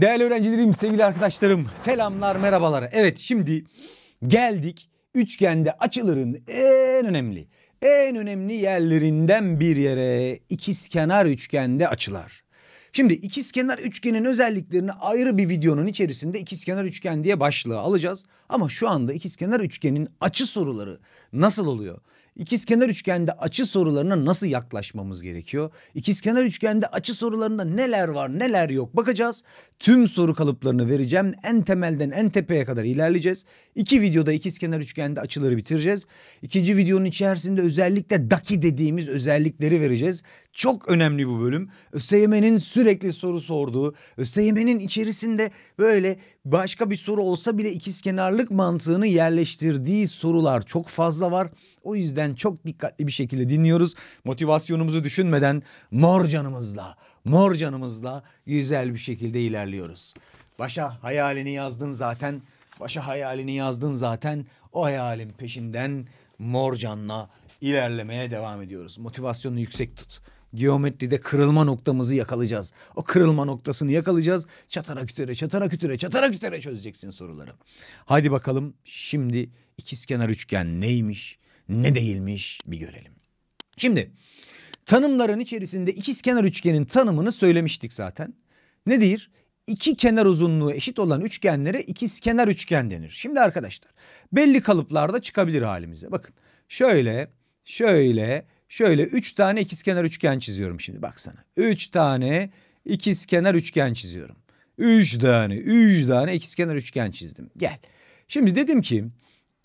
Değerli öğrencilerim, sevgili arkadaşlarım, selamlar, merhabalar. Evet şimdi geldik üçgende açıların en önemli, en önemli yerlerinden bir yere ikizkenar üçgende açılar. Şimdi ikizkenar üçgenin özelliklerini ayrı bir videonun içerisinde ikizkenar üçgen diye başlığı alacağız. Ama şu anda ikizkenar üçgenin açı soruları nasıl oluyor? İkizkenar üçgende açı sorularına nasıl yaklaşmamız gerekiyor? İkizkenar üçgende açı sorularında neler var, neler yok bakacağız. Tüm soru kalıplarını vereceğim. En temelden en tepeye kadar ilerleyeceğiz. İki videoda ikizkenar üçgende açıları bitireceğiz. İkinci videonun içerisinde özellikle daki dediğimiz özellikleri vereceğiz. Çok önemli bu bölüm. ÖSYM'nin sürekli soru sorduğu, ÖSYM'nin içerisinde böyle başka bir soru olsa bile ikiz kenarlık mantığını yerleştirdiği sorular çok fazla var. O yüzden çok dikkatli bir şekilde dinliyoruz. Motivasyonumuzu düşünmeden mor canımızla, mor canımızla güzel bir şekilde ilerliyoruz. Başa hayalini yazdın zaten. Başa hayalini yazdın zaten. O hayalin peşinden mor canla ilerlemeye devam ediyoruz. Motivasyonu yüksek tut geometride kırılma noktamızı yakalayacağız. O kırılma noktasını yakalayacağız. Çatara kütüre, çatara kütüre, çatara kütüre çözeceksin soruları. Hadi bakalım şimdi ikizkenar üçgen neymiş, ne değilmiş bir görelim. Şimdi tanımların içerisinde ikizkenar üçgenin tanımını söylemiştik zaten. Nedir? İki kenar uzunluğu eşit olan üçgenlere ikizkenar üçgen denir. Şimdi arkadaşlar belli kalıplarda çıkabilir halimize. Bakın şöyle, şöyle, Şöyle üç tane ikizkenar üçgen çiziyorum şimdi baksana. Üç tane ikizkenar üçgen çiziyorum. Üç tane, üç tane ikizkenar üçgen çizdim. Gel. Şimdi dedim ki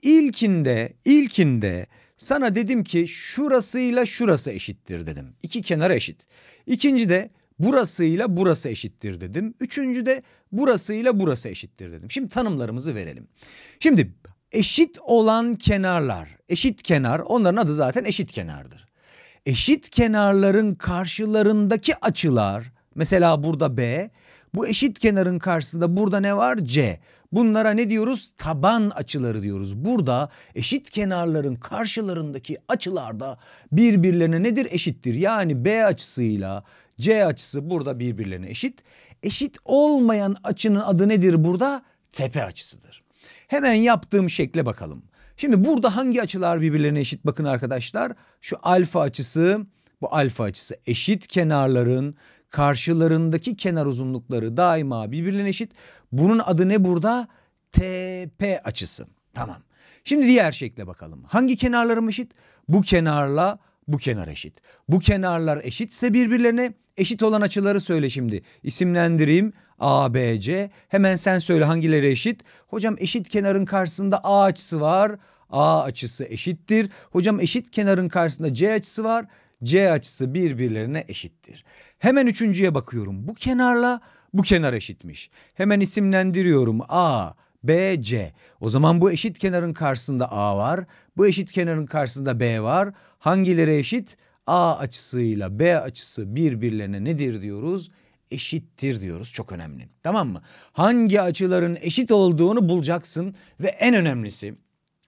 ilkinde, ilkinde sana dedim ki şurasıyla şurası eşittir dedim. İki kenar eşit. İkinci de burasıyla burası eşittir dedim. Üçüncü de burasıyla burası eşittir dedim. Şimdi tanımlarımızı verelim. Şimdi eşit olan kenarlar, eşit kenar onların adı zaten eşit kenardır eşit kenarların karşılarındaki açılar mesela burada B bu eşit kenarın karşısında burada ne var? C. Bunlara ne diyoruz? Taban açıları diyoruz. Burada eşit kenarların karşılarındaki açılar da birbirlerine nedir? Eşittir. Yani B açısıyla C açısı burada birbirlerine eşit. Eşit olmayan açının adı nedir burada? Tepe açısıdır. Hemen yaptığım şekle bakalım. Şimdi burada hangi açılar birbirlerine eşit? Bakın arkadaşlar şu alfa açısı bu alfa açısı eşit kenarların karşılarındaki kenar uzunlukları daima birbirine eşit. Bunun adı ne burada? TP açısı. Tamam. Şimdi diğer şekle bakalım. Hangi kenarlarım eşit? Bu kenarla bu kenar eşit. Bu kenarlar eşitse birbirlerine eşit olan açıları söyle şimdi. İsimlendireyim A, B, C. Hemen sen söyle hangileri eşit? Hocam eşit kenarın karşısında A açısı var. A açısı eşittir. Hocam eşit kenarın karşısında C açısı var. C açısı birbirlerine eşittir. Hemen üçüncüye bakıyorum. Bu kenarla bu kenar eşitmiş. Hemen isimlendiriyorum. A, B, C. O zaman bu eşit kenarın karşısında A var. Bu eşit kenarın karşısında B var. Hangileri eşit? A açısıyla B açısı birbirlerine nedir diyoruz? Eşittir diyoruz. Çok önemli. Tamam mı? Hangi açıların eşit olduğunu bulacaksın ve en önemlisi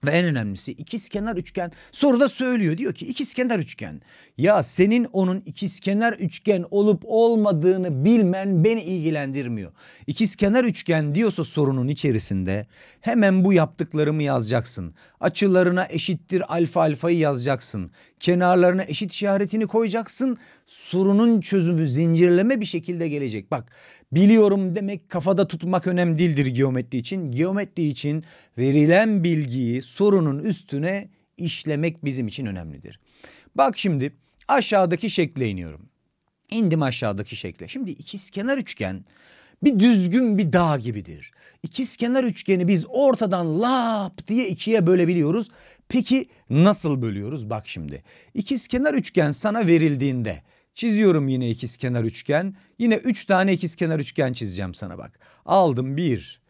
ve en önemlisi ikizkenar üçgen soruda söylüyor diyor ki ikizkenar üçgen. Ya senin onun ikizkenar üçgen olup olmadığını bilmen beni ilgilendirmiyor. İkizkenar üçgen diyorsa sorunun içerisinde hemen bu yaptıklarımı yazacaksın. Açılarına eşittir alfa alfayı yazacaksın. Kenarlarına eşit işaretini koyacaksın. Sorunun çözümü zincirleme bir şekilde gelecek. Bak biliyorum demek kafada tutmak önemli değildir geometri için. Geometri için verilen bilgiyi sorunun üstüne işlemek bizim için önemlidir. Bak şimdi aşağıdaki şekle iniyorum. İndim aşağıdaki şekle. Şimdi ikizkenar üçgen bir düzgün bir dağ gibidir. İkizkenar üçgeni biz ortadan lap diye ikiye bölebiliyoruz. Peki nasıl bölüyoruz? Bak şimdi. İkizkenar üçgen sana verildiğinde çiziyorum yine ikizkenar üçgen. Yine üç tane ikizkenar üçgen çizeceğim sana bak. Aldım bir.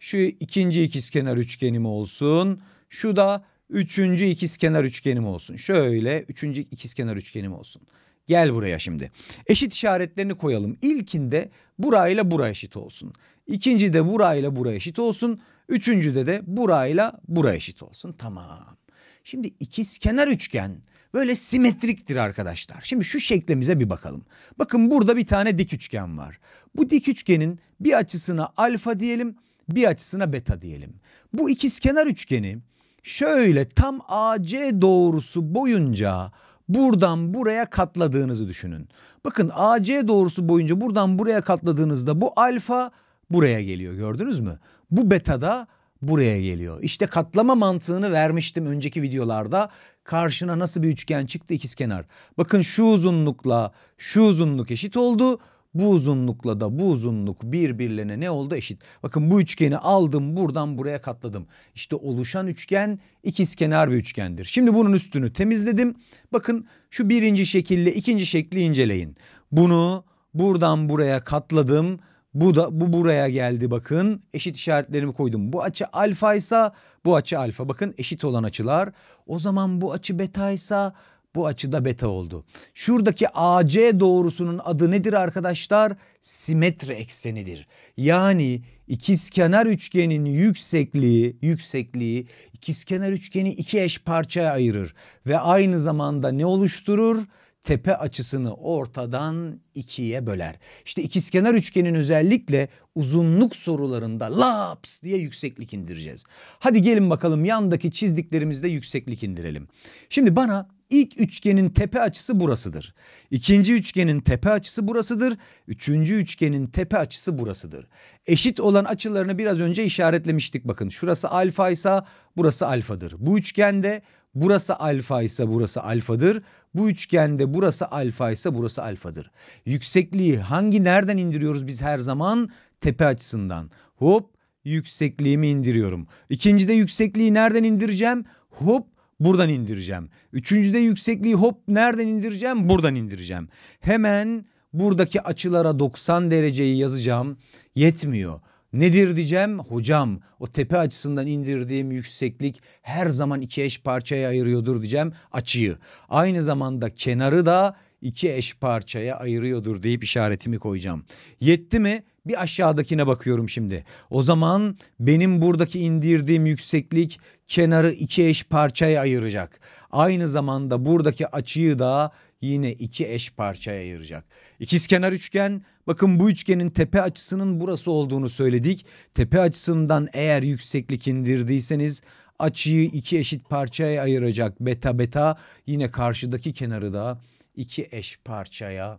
Şu ikinci ikizkenar üçgenim olsun. Şu da üçüncü ikizkenar üçgenim olsun. Şöyle üçüncü ikizkenar üçgenim olsun. Gel buraya şimdi. Eşit işaretlerini koyalım. İlkinde burayla bura eşit olsun. İkinci de burayla bura eşit olsun. Üçüncü de de burayla bura eşit olsun. Tamam. Şimdi ikiz kenar üçgen böyle simetriktir arkadaşlar. Şimdi şu şeklimize bir bakalım. Bakın burada bir tane dik üçgen var. Bu dik üçgenin bir açısına alfa diyelim, bir açısına beta diyelim. Bu ikiz kenar üçgeni şöyle tam AC doğrusu boyunca buradan buraya katladığınızı düşünün. Bakın AC doğrusu boyunca buradan buraya katladığınızda bu alfa buraya geliyor gördünüz mü? Bu beta da buraya geliyor. İşte katlama mantığını vermiştim önceki videolarda. Karşına nasıl bir üçgen çıktı ikizkenar. Bakın şu uzunlukla şu uzunluk eşit oldu. Bu uzunlukla da bu uzunluk birbirlerine ne oldu eşit. Bakın bu üçgeni aldım buradan buraya katladım. İşte oluşan üçgen ikizkenar bir üçgendir. Şimdi bunun üstünü temizledim. Bakın şu birinci şekille ikinci şekli inceleyin. Bunu buradan buraya katladım. Bu da bu buraya geldi bakın. Eşit işaretlerimi koydum. Bu açı alfa ise bu açı alfa. Bakın eşit olan açılar. O zaman bu açı beta ise bu açıda beta oldu. Şuradaki AC doğrusunun adı nedir arkadaşlar? Simetri eksenidir. Yani ikizkenar üçgenin yüksekliği, yüksekliği ikizkenar üçgeni iki eş parçaya ayırır ve aynı zamanda ne oluşturur? tepe açısını ortadan ikiye böler. İşte ikizkenar üçgenin özellikle uzunluk sorularında laps diye yükseklik indireceğiz. Hadi gelin bakalım yandaki çizdiklerimizde yükseklik indirelim. Şimdi bana ilk üçgenin tepe açısı burasıdır. İkinci üçgenin tepe açısı burasıdır. Üçüncü üçgenin tepe açısı burasıdır. Eşit olan açılarını biraz önce işaretlemiştik bakın. Şurası alfa ise burası alfadır. Bu üçgende burası alfa ise burası alfadır. Bu üçgende burası alfa ise burası alfadır. Yüksekliği hangi nereden indiriyoruz biz her zaman? Tepe açısından. Hop yüksekliğimi indiriyorum. İkincide yüksekliği nereden indireceğim? Hop Buradan indireceğim. Üçüncüde yüksekliği hop nereden indireceğim? Buradan indireceğim. Hemen buradaki açılara 90 dereceyi yazacağım. Yetmiyor. Nedir diyeceğim? Hocam o tepe açısından indirdiğim yükseklik her zaman iki eş parçaya ayırıyordur diyeceğim açıyı. Aynı zamanda kenarı da iki eş parçaya ayırıyordur deyip işaretimi koyacağım. Yetti mi? Bir aşağıdakine bakıyorum şimdi. O zaman benim buradaki indirdiğim yükseklik kenarı iki eş parçaya ayıracak. Aynı zamanda buradaki açıyı da yine iki eş parçaya ayıracak. İkizkenar üçgen bakın bu üçgenin tepe açısının burası olduğunu söyledik. Tepe açısından eğer yükseklik indirdiyseniz açıyı iki eşit parçaya ayıracak beta beta yine karşıdaki kenarı da iki eş parçaya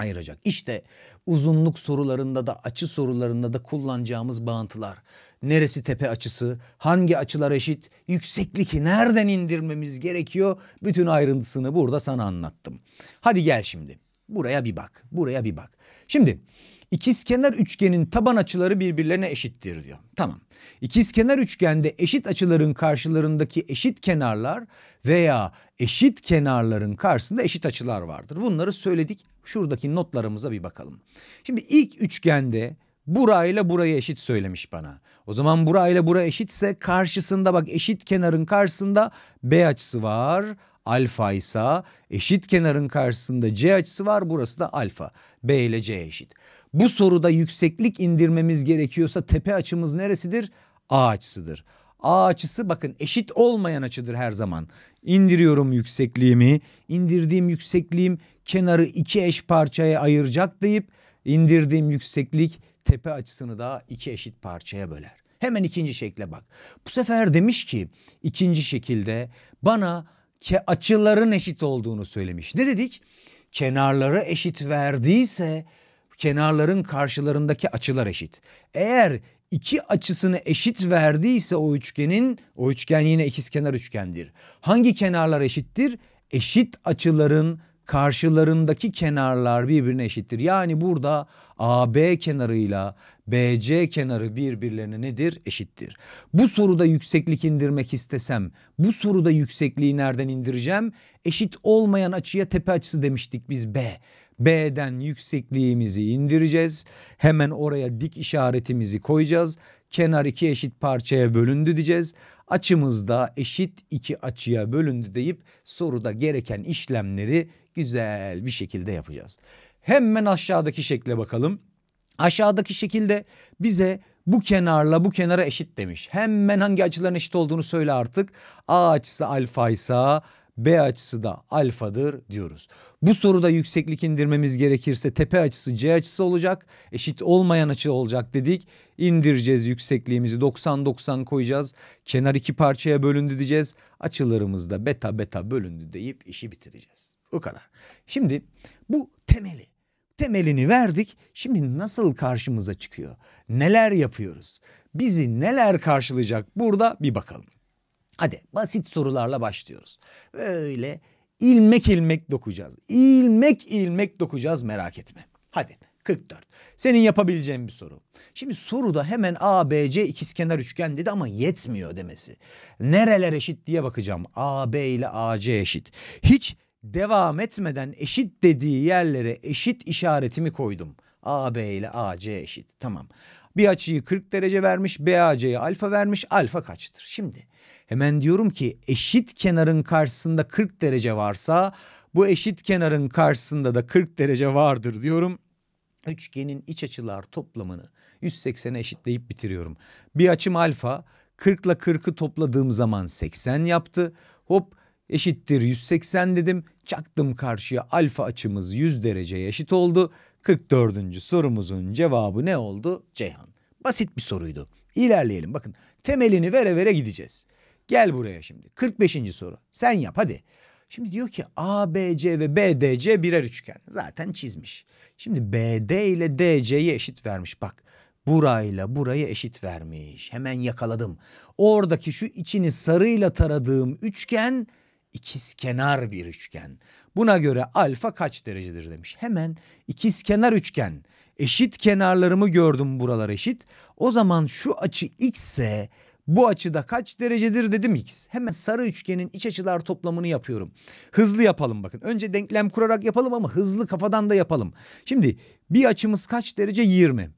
ayıracak. İşte uzunluk sorularında da açı sorularında da kullanacağımız bağıntılar. Neresi tepe açısı, hangi açılar eşit, yükseklik nereden indirmemiz gerekiyor? Bütün ayrıntısını burada sana anlattım. Hadi gel şimdi. Buraya bir bak. Buraya bir bak. Şimdi İkizkenar üçgenin taban açıları birbirlerine eşittir diyor. Tamam. İkizkenar üçgende eşit açıların karşılarındaki eşit kenarlar veya eşit kenarların karşısında eşit açılar vardır. Bunları söyledik. Şuradaki notlarımıza bir bakalım. Şimdi ilk üçgende burayla burayı eşit söylemiş bana. O zaman burayla bura eşitse karşısında bak eşit kenarın karşısında B açısı var. Alfa ise eşit kenarın karşısında C açısı var. Burası da alfa. B ile C eşit. Bu soruda yükseklik indirmemiz gerekiyorsa tepe açımız neresidir? A açısıdır. A açısı bakın eşit olmayan açıdır her zaman. İndiriyorum yüksekliğimi. İndirdiğim yüksekliğim kenarı iki eş parçaya ayıracak deyip indirdiğim yükseklik tepe açısını daha iki eşit parçaya böler. Hemen ikinci şekle bak. Bu sefer demiş ki ikinci şekilde bana ke açıların eşit olduğunu söylemiş. Ne dedik? Kenarları eşit verdiyse kenarların karşılarındaki açılar eşit. Eğer iki açısını eşit verdiyse o üçgenin o üçgen yine ikizkenar üçgendir. Hangi kenarlar eşittir? Eşit açıların karşılarındaki kenarlar birbirine eşittir. Yani burada AB kenarıyla BC kenarı birbirlerine nedir? Eşittir. Bu soruda yükseklik indirmek istesem bu soruda yüksekliği nereden indireceğim? Eşit olmayan açıya tepe açısı demiştik biz B. B'den yüksekliğimizi indireceğiz. Hemen oraya dik işaretimizi koyacağız. Kenar iki eşit parçaya bölündü diyeceğiz. Açımızda eşit iki açıya bölündü deyip soruda gereken işlemleri güzel bir şekilde yapacağız. Hemen aşağıdaki şekle bakalım. Aşağıdaki şekilde bize bu kenarla bu kenara eşit demiş. Hemen hangi açıların eşit olduğunu söyle artık. A açısı alfa ise B açısı da alfadır diyoruz. Bu soruda yükseklik indirmemiz gerekirse tepe açısı C açısı olacak. Eşit olmayan açı olacak dedik. İndireceğiz yüksekliğimizi 90-90 koyacağız. Kenar iki parçaya bölündü diyeceğiz. Açılarımız da beta beta bölündü deyip işi bitireceğiz. O kadar. Şimdi bu temeli temelini verdik. Şimdi nasıl karşımıza çıkıyor? Neler yapıyoruz? Bizi neler karşılayacak? Burada bir bakalım. Hadi basit sorularla başlıyoruz. Böyle ilmek ilmek dokacağız. İlmek ilmek dokacağız merak etme. Hadi 44. Senin yapabileceğin bir soru. Şimdi soruda hemen A, B, C ikizkenar üçgen dedi ama yetmiyor demesi. Nereler eşit diye bakacağım. A, B ile A, C eşit. Hiç devam etmeden eşit dediği yerlere eşit işaretimi koydum. A, B ile A, C eşit. Tamam. Bir açıyı 40 derece vermiş. B, A, C'ye alfa vermiş. Alfa kaçtır? Şimdi Hemen diyorum ki eşit kenarın karşısında 40 derece varsa bu eşit kenarın karşısında da 40 derece vardır diyorum. Üçgenin iç açılar toplamını 180'e eşitleyip bitiriyorum. Bir açım alfa 40 ile 40'ı topladığım zaman 80 yaptı. Hop eşittir 180 dedim. Çaktım karşıya alfa açımız 100 dereceye eşit oldu. 44. sorumuzun cevabı ne oldu? Ceyhan. Basit bir soruydu. İlerleyelim bakın temelini vere vere gideceğiz. Gel buraya şimdi. 45. soru. Sen yap hadi. Şimdi diyor ki A B C ve B D C birer üçgen. Zaten çizmiş. Şimdi B D ile D DC'ye eşit vermiş bak. Burayla burayı eşit vermiş. Hemen yakaladım. Oradaki şu içini sarıyla taradığım üçgen ikizkenar bir üçgen. Buna göre alfa kaç derecedir demiş. Hemen ikizkenar üçgen. Eşit kenarlarımı gördüm buralar eşit. O zaman şu açı x ise bu açıda kaç derecedir dedim x. Hemen sarı üçgenin iç açılar toplamını yapıyorum. Hızlı yapalım bakın. Önce denklem kurarak yapalım ama hızlı kafadan da yapalım. Şimdi bir açımız kaç derece? 20.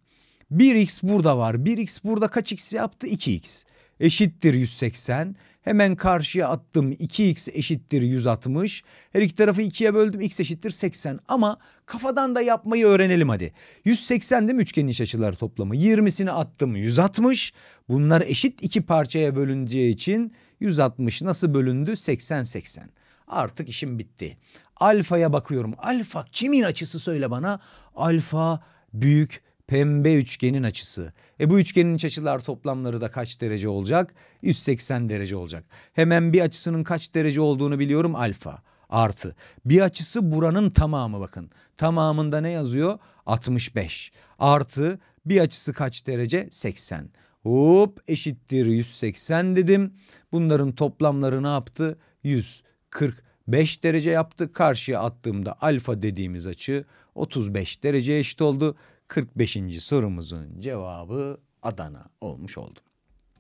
1x burada var. 1x burada kaç x yaptı? 2x. Eşittir 180. Hemen karşıya attım 2x eşittir 160. Her iki tarafı 2'ye böldüm x eşittir 80. Ama kafadan da yapmayı öğrenelim hadi. 180 değil mi üçgenin iç açıları toplamı? 20'sini attım 160. Bunlar eşit iki parçaya bölüneceği için 160 nasıl bölündü? 80 80. Artık işim bitti. Alfa'ya bakıyorum. Alfa kimin açısı söyle bana? Alfa büyük pembe üçgenin açısı. E bu üçgenin iç açılar toplamları da kaç derece olacak? 180 derece olacak. Hemen bir açısının kaç derece olduğunu biliyorum alfa artı. Bir açısı buranın tamamı bakın. Tamamında ne yazıyor? 65 artı bir açısı kaç derece? 80. Hop eşittir 180 dedim. Bunların toplamları ne yaptı? 145 derece yaptı. Karşıya attığımda alfa dediğimiz açı 35 derece eşit oldu. 45. sorumuzun cevabı Adana olmuş oldu.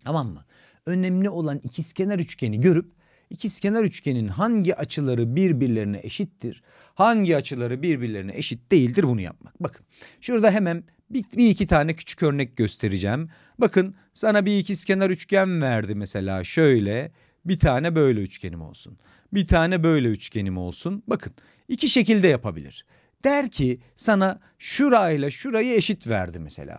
Tamam mı? Önemli olan ikizkenar üçgeni görüp ikizkenar üçgenin hangi açıları birbirlerine eşittir, hangi açıları birbirlerine eşit değildir bunu yapmak. Bakın şurada hemen bir, bir iki tane küçük örnek göstereceğim. Bakın sana bir ikizkenar üçgen verdi mesela şöyle bir tane böyle üçgenim olsun. Bir tane böyle üçgenim olsun. Bakın iki şekilde yapabilir. Der ki sana şurayla şurayı eşit verdi mesela.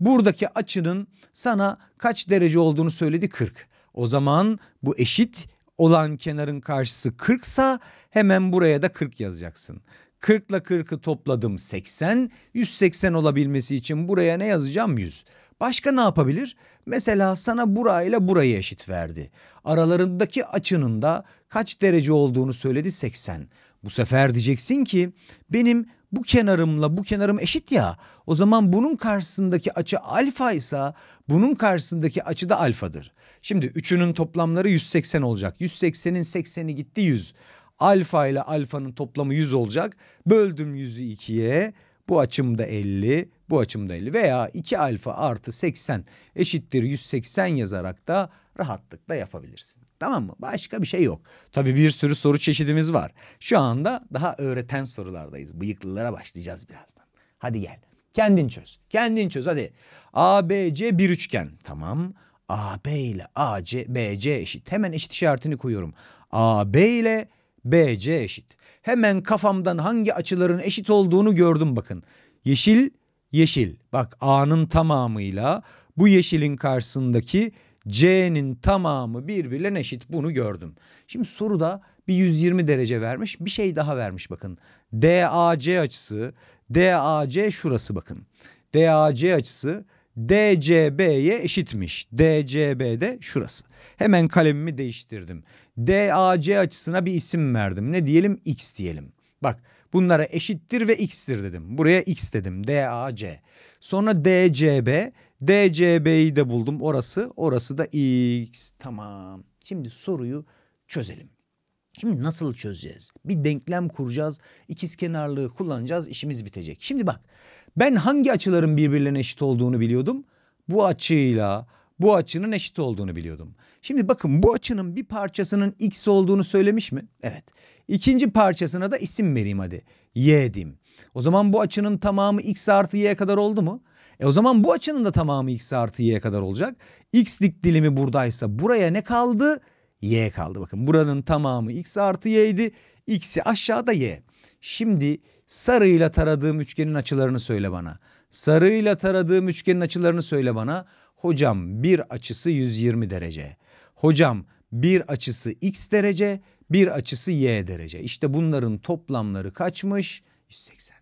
Buradaki açının sana kaç derece olduğunu söyledi 40. O zaman bu eşit olan kenarın karşısı 40 sa hemen buraya da 40 yazacaksın. 40 ile 40'ı topladım 80. 180 olabilmesi için buraya ne yazacağım 100. Başka ne yapabilir? Mesela sana burayla burayı eşit verdi. Aralarındaki açının da kaç derece olduğunu söyledi 80. Bu sefer diyeceksin ki benim bu kenarımla bu kenarım eşit ya. O zaman bunun karşısındaki açı alfa ise bunun karşısındaki açı da alfadır. Şimdi üçünün toplamları 180 olacak. 180'in 80'i gitti 100. Alfa ile alfanın toplamı 100 olacak. Böldüm 100'ü 2'ye. Bu açım da 50, bu açım da 50 veya 2 alfa artı 80 eşittir 180 yazarak da rahatlıkla yapabilirsin. Tamam mı? Başka bir şey yok. Tabii bir sürü soru çeşidimiz var. Şu anda daha öğreten sorulardayız. Bıyıklılara başlayacağız birazdan. Hadi gel. Kendin çöz. Kendin çöz hadi. ABC bir üçgen. Tamam. AB ile AC BC eşit. Hemen eşit işaretini koyuyorum. AB ile BC eşit. Hemen kafamdan hangi açıların eşit olduğunu gördüm bakın. Yeşil yeşil. Bak A'nın tamamıyla bu yeşilin karşısındaki C'nin tamamı birbirine eşit bunu gördüm. Şimdi soruda bir 120 derece vermiş bir şey daha vermiş bakın. DAC açısı DAC şurası bakın. DAC açısı DCB'ye eşitmiş. DCB de şurası. Hemen kalemimi değiştirdim. DAC açısına bir isim verdim. Ne diyelim? X diyelim. Bak bunlara eşittir ve x'tir dedim. Buraya x dedim. DAC. Sonra DCB DCB'yi de buldum orası. Orası da X. Tamam. Şimdi soruyu çözelim. Şimdi nasıl çözeceğiz? Bir denklem kuracağız. İkiz kenarlığı kullanacağız. İşimiz bitecek. Şimdi bak. Ben hangi açıların birbirlerine eşit olduğunu biliyordum. Bu açıyla bu açının eşit olduğunu biliyordum. Şimdi bakın bu açının bir parçasının x olduğunu söylemiş mi? Evet. İkinci parçasına da isim vereyim hadi. Y diyeyim. O zaman bu açının tamamı x artı y kadar oldu mu? E o zaman bu açının da tamamı x artı y'ye kadar olacak. X dik dilimi buradaysa buraya ne kaldı? y kaldı. Bakın buranın tamamı x artı y'ydi. x'i aşağıda y. Şimdi sarıyla taradığım üçgenin açılarını söyle bana. Sarıyla taradığım üçgenin açılarını söyle bana. Hocam bir açısı 120 derece. Hocam bir açısı x derece, bir açısı y derece. İşte bunların toplamları kaçmış? 180.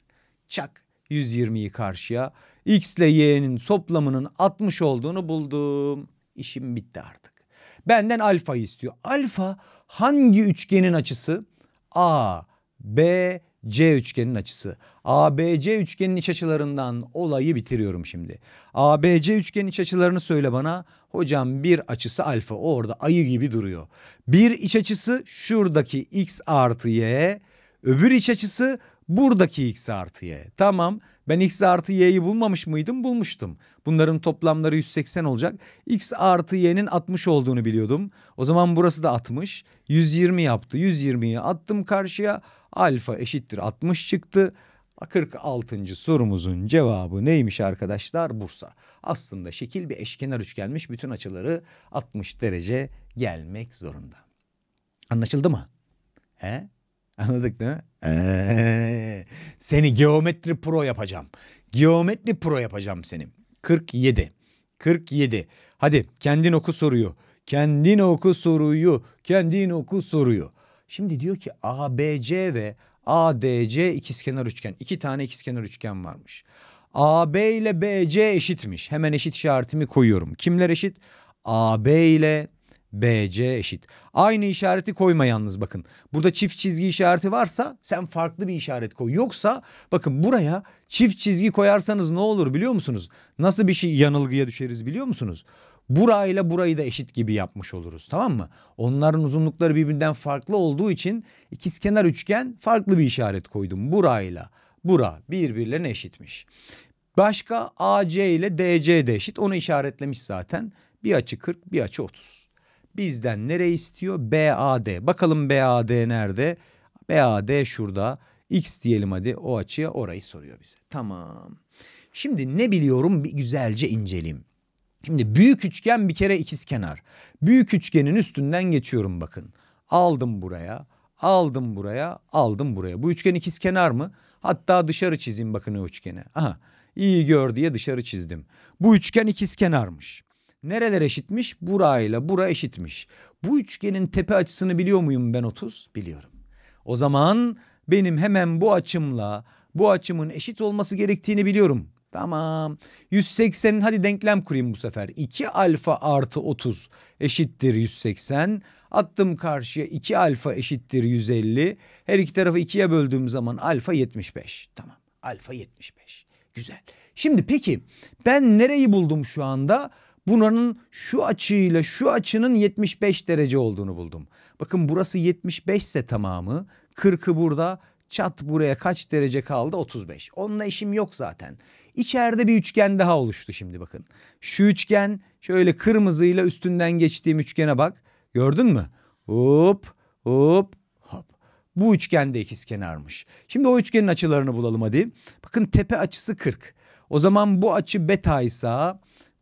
Çak 120'yi karşıya, X ile Y'nin toplamının 60 olduğunu buldum. İşim bitti artık. Benden alfa istiyor. Alfa hangi üçgenin açısı? A, B, C üçgenin açısı. ABC üçgenin iç açılarından olayı bitiriyorum şimdi. ABC üçgenin iç açılarını söyle bana. Hocam bir açısı alfa o orada ayı gibi duruyor. Bir iç açısı şuradaki x artı y. Öbür iç açısı buradaki x artı y. Tamam ben x artı y'yi bulmamış mıydım? Bulmuştum. Bunların toplamları 180 olacak. x artı y'nin 60 olduğunu biliyordum. O zaman burası da 60. 120 yaptı. 120'yi attım karşıya. Alfa eşittir 60 çıktı. 46. sorumuzun cevabı neymiş arkadaşlar? Bursa. Aslında şekil bir eşkenar üçgenmiş. Bütün açıları 60 derece gelmek zorunda. Anlaşıldı mı? He? Anladık değil mi? Ee, seni Geometri Pro yapacağım. Geometri Pro yapacağım seni. 47. 47. Hadi kendin oku soruyu. Kendin oku soruyu. Kendin oku soruyu. Şimdi diyor ki ABC ve ADC ikizkenar üçgen. İki tane ikizkenar üçgen varmış. AB ile BC eşitmiş. Hemen eşit işaretimi koyuyorum. Kimler eşit? AB ile BC eşit. Aynı işareti koyma yalnız bakın. Burada çift çizgi işareti varsa sen farklı bir işaret koy. Yoksa bakın buraya çift çizgi koyarsanız ne olur biliyor musunuz? Nasıl bir şey yanılgıya düşeriz biliyor musunuz? Burayla burayı da eşit gibi yapmış oluruz tamam mı? Onların uzunlukları birbirinden farklı olduğu için ikizkenar üçgen farklı bir işaret koydum. Burayla bura birbirlerine eşitmiş. Başka AC ile DC de eşit. Onu işaretlemiş zaten. Bir açı 40, bir açı 30. Bizden nere istiyor? BAD. Bakalım BAD nerede? BAD şurada. X diyelim hadi o açıya orayı soruyor bize. Tamam. Şimdi ne biliyorum bir güzelce inceleyeyim. Şimdi büyük üçgen bir kere ikizkenar. Büyük üçgenin üstünden geçiyorum bakın. Aldım buraya, aldım buraya, aldım buraya. Bu üçgen ikizkenar mı? Hatta dışarı çizeyim bakın o üçgeni. Aha, iyi gör diye dışarı çizdim. Bu üçgen ikizkenarmış. Nereler eşitmiş? Burayla bura eşitmiş. Bu üçgenin tepe açısını biliyor muyum ben 30? Biliyorum. O zaman benim hemen bu açımla bu açımın eşit olması gerektiğini biliyorum. Tamam. 180'in hadi denklem kurayım bu sefer. 2 alfa artı 30 eşittir 180. Attım karşıya 2 alfa eşittir 150. Her iki tarafı 2'ye böldüğüm zaman alfa 75. Tamam. Alfa 75. Güzel. Şimdi peki ben nereyi buldum şu anda? Bunların şu açıyla şu açının 75 derece olduğunu buldum. Bakın burası 75 ise tamamı 40'ı burada çat buraya kaç derece kaldı 35. Onunla işim yok zaten. İçeride bir üçgen daha oluştu şimdi bakın. Şu üçgen şöyle kırmızıyla üstünden geçtiğim üçgene bak. Gördün mü? Hop hop hop. Bu üçgen de kenarmış. Şimdi o üçgenin açılarını bulalım hadi. Bakın tepe açısı 40. O zaman bu açı beta ise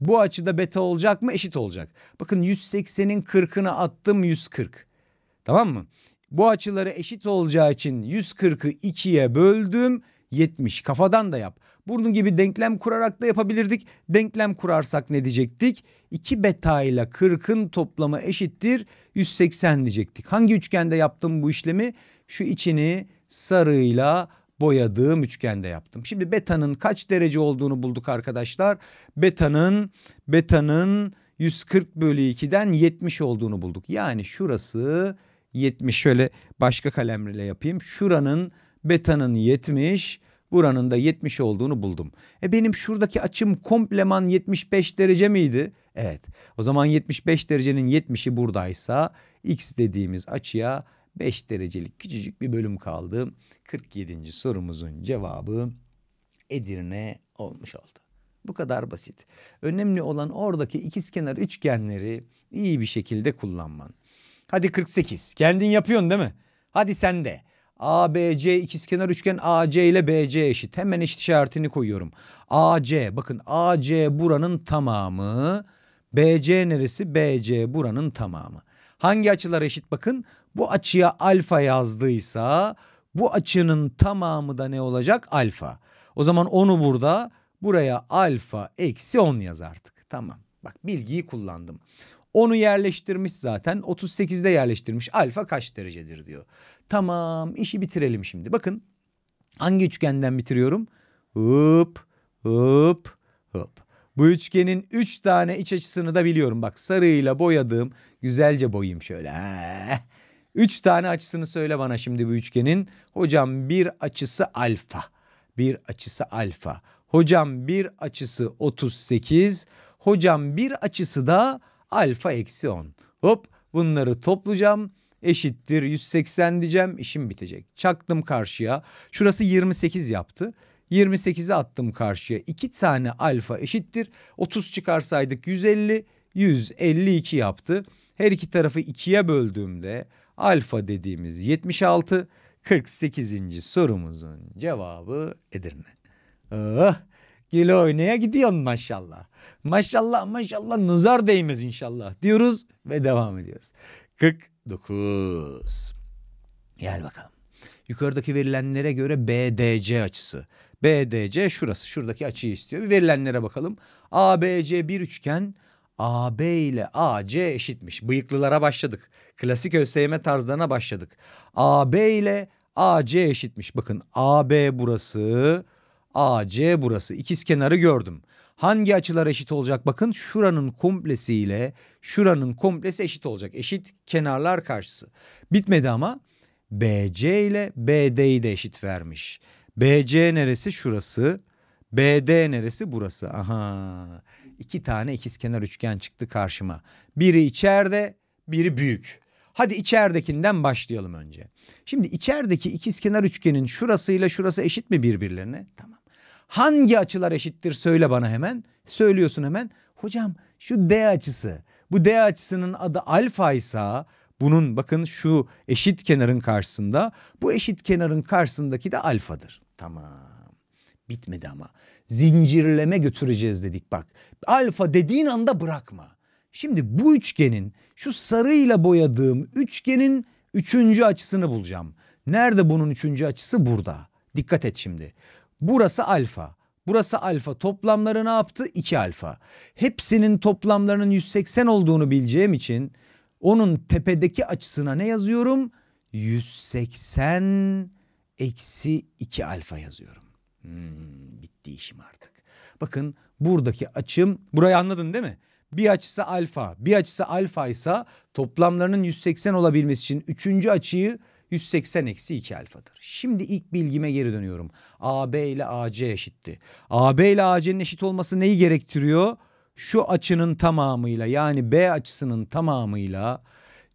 bu açıda beta olacak mı? Eşit olacak. Bakın 180'in 40'ını attım 140. Tamam mı? Bu açıları eşit olacağı için 140'ı 2'ye böldüm 70. Kafadan da yap. Bunun gibi denklem kurarak da yapabilirdik. Denklem kurarsak ne diyecektik? 2 beta ile 40'ın toplamı eşittir 180 diyecektik. Hangi üçgende yaptım bu işlemi? Şu içini sarıyla boyadığım üçgende yaptım. Şimdi beta'nın kaç derece olduğunu bulduk arkadaşlar. Beta'nın beta'nın 140 bölü 2'den 70 olduğunu bulduk. Yani şurası 70 şöyle başka kalemle yapayım. Şuranın beta'nın 70 buranın da 70 olduğunu buldum. E benim şuradaki açım kompleman 75 derece miydi? Evet. O zaman 75 derecenin 70'i buradaysa x dediğimiz açıya 5 derecelik küçücük bir bölüm kaldı. 47. sorumuzun cevabı Edirne olmuş oldu. Bu kadar basit. Önemli olan oradaki ikizkenar üçgenleri iyi bir şekilde kullanman. Hadi 48. Kendin yapıyorsun değil mi? Hadi sen de. ABC ikizkenar üçgen AC ile BC eşit. Hemen eşit işaretini koyuyorum. AC bakın AC buranın tamamı. BC neresi? BC buranın tamamı. Hangi açılar eşit bakın? bu açıya alfa yazdıysa bu açının tamamı da ne olacak? Alfa. O zaman onu burada buraya alfa eksi 10 yaz artık. Tamam bak bilgiyi kullandım. Onu yerleştirmiş zaten 38'de yerleştirmiş alfa kaç derecedir diyor. Tamam işi bitirelim şimdi. Bakın hangi üçgenden bitiriyorum? Hıp hıp hıp. Bu üçgenin üç tane iç açısını da biliyorum. Bak sarıyla boyadığım güzelce boyayım şöyle. Üç tane açısını söyle bana şimdi bu üçgenin. Hocam bir açısı alfa. Bir açısı alfa. Hocam bir açısı 38. Hocam bir açısı da alfa eksi 10. Hop bunları toplayacağım eşittir 180 diyeceğim işim bitecek. Çaktım karşıya şurası 28 yaptı. 28'i attım karşıya 2 tane alfa eşittir 30 çıkarsaydık 150 152 yaptı. Her iki tarafı 2'ye böldüğümde alfa dediğimiz 76 48. sorumuzun cevabı Edirne. Ah, gele oynaya gidiyorsun maşallah. Maşallah maşallah nazar değmez inşallah diyoruz ve devam ediyoruz. 49. Gel bakalım. Yukarıdaki verilenlere göre BDC açısı. BDC şurası şuradaki açıyı istiyor. Bir verilenlere bakalım. ABC bir üçgen AB ile AC eşitmiş. Bıyıklılara başladık. Klasik ÖSYM tarzlarına başladık. AB ile AC eşitmiş. Bakın AB burası, AC burası. İkiz kenarı gördüm. Hangi açılar eşit olacak? Bakın şuranın komplesi ile şuranın komplesi eşit olacak. Eşit kenarlar karşısı. Bitmedi ama BC ile BD'yi de eşit vermiş. BC neresi? Şurası. BD neresi? Burası. Aha. İki tane ikizkenar üçgen çıktı karşıma. Biri içeride, biri büyük. Hadi içeridekinden başlayalım önce. Şimdi içerideki ikizkenar üçgenin şurasıyla şurası eşit mi birbirlerine? Tamam. Hangi açılar eşittir söyle bana hemen. Söylüyorsun hemen. Hocam şu D açısı. Bu D açısının adı alfa ise bunun bakın şu eşit kenarın karşısında bu eşit kenarın karşısındaki de alfadır. Tamam. Bitmedi ama. Zincirleme götüreceğiz dedik bak. Alfa dediğin anda bırakma. Şimdi bu üçgenin şu sarıyla boyadığım üçgenin üçüncü açısını bulacağım. Nerede bunun üçüncü açısı? Burada. Dikkat et şimdi. Burası alfa. Burası alfa. Toplamları ne yaptı? 2 alfa. Hepsinin toplamlarının 180 olduğunu bileceğim için onun tepedeki açısına ne yazıyorum? 180 eksi 2 alfa yazıyorum. Hmm, bitti işim artık. Bakın buradaki açım burayı anladın değil mi? Bir açısı alfa, bir açısı alfa ise toplamlarının 180 olabilmesi için üçüncü açıyı 180 eksi 2 alfadır. Şimdi ilk bilgime geri dönüyorum. AB ile AC eşitti. AB ile AC'nin eşit olması neyi gerektiriyor? Şu açının tamamıyla yani B açısının tamamıyla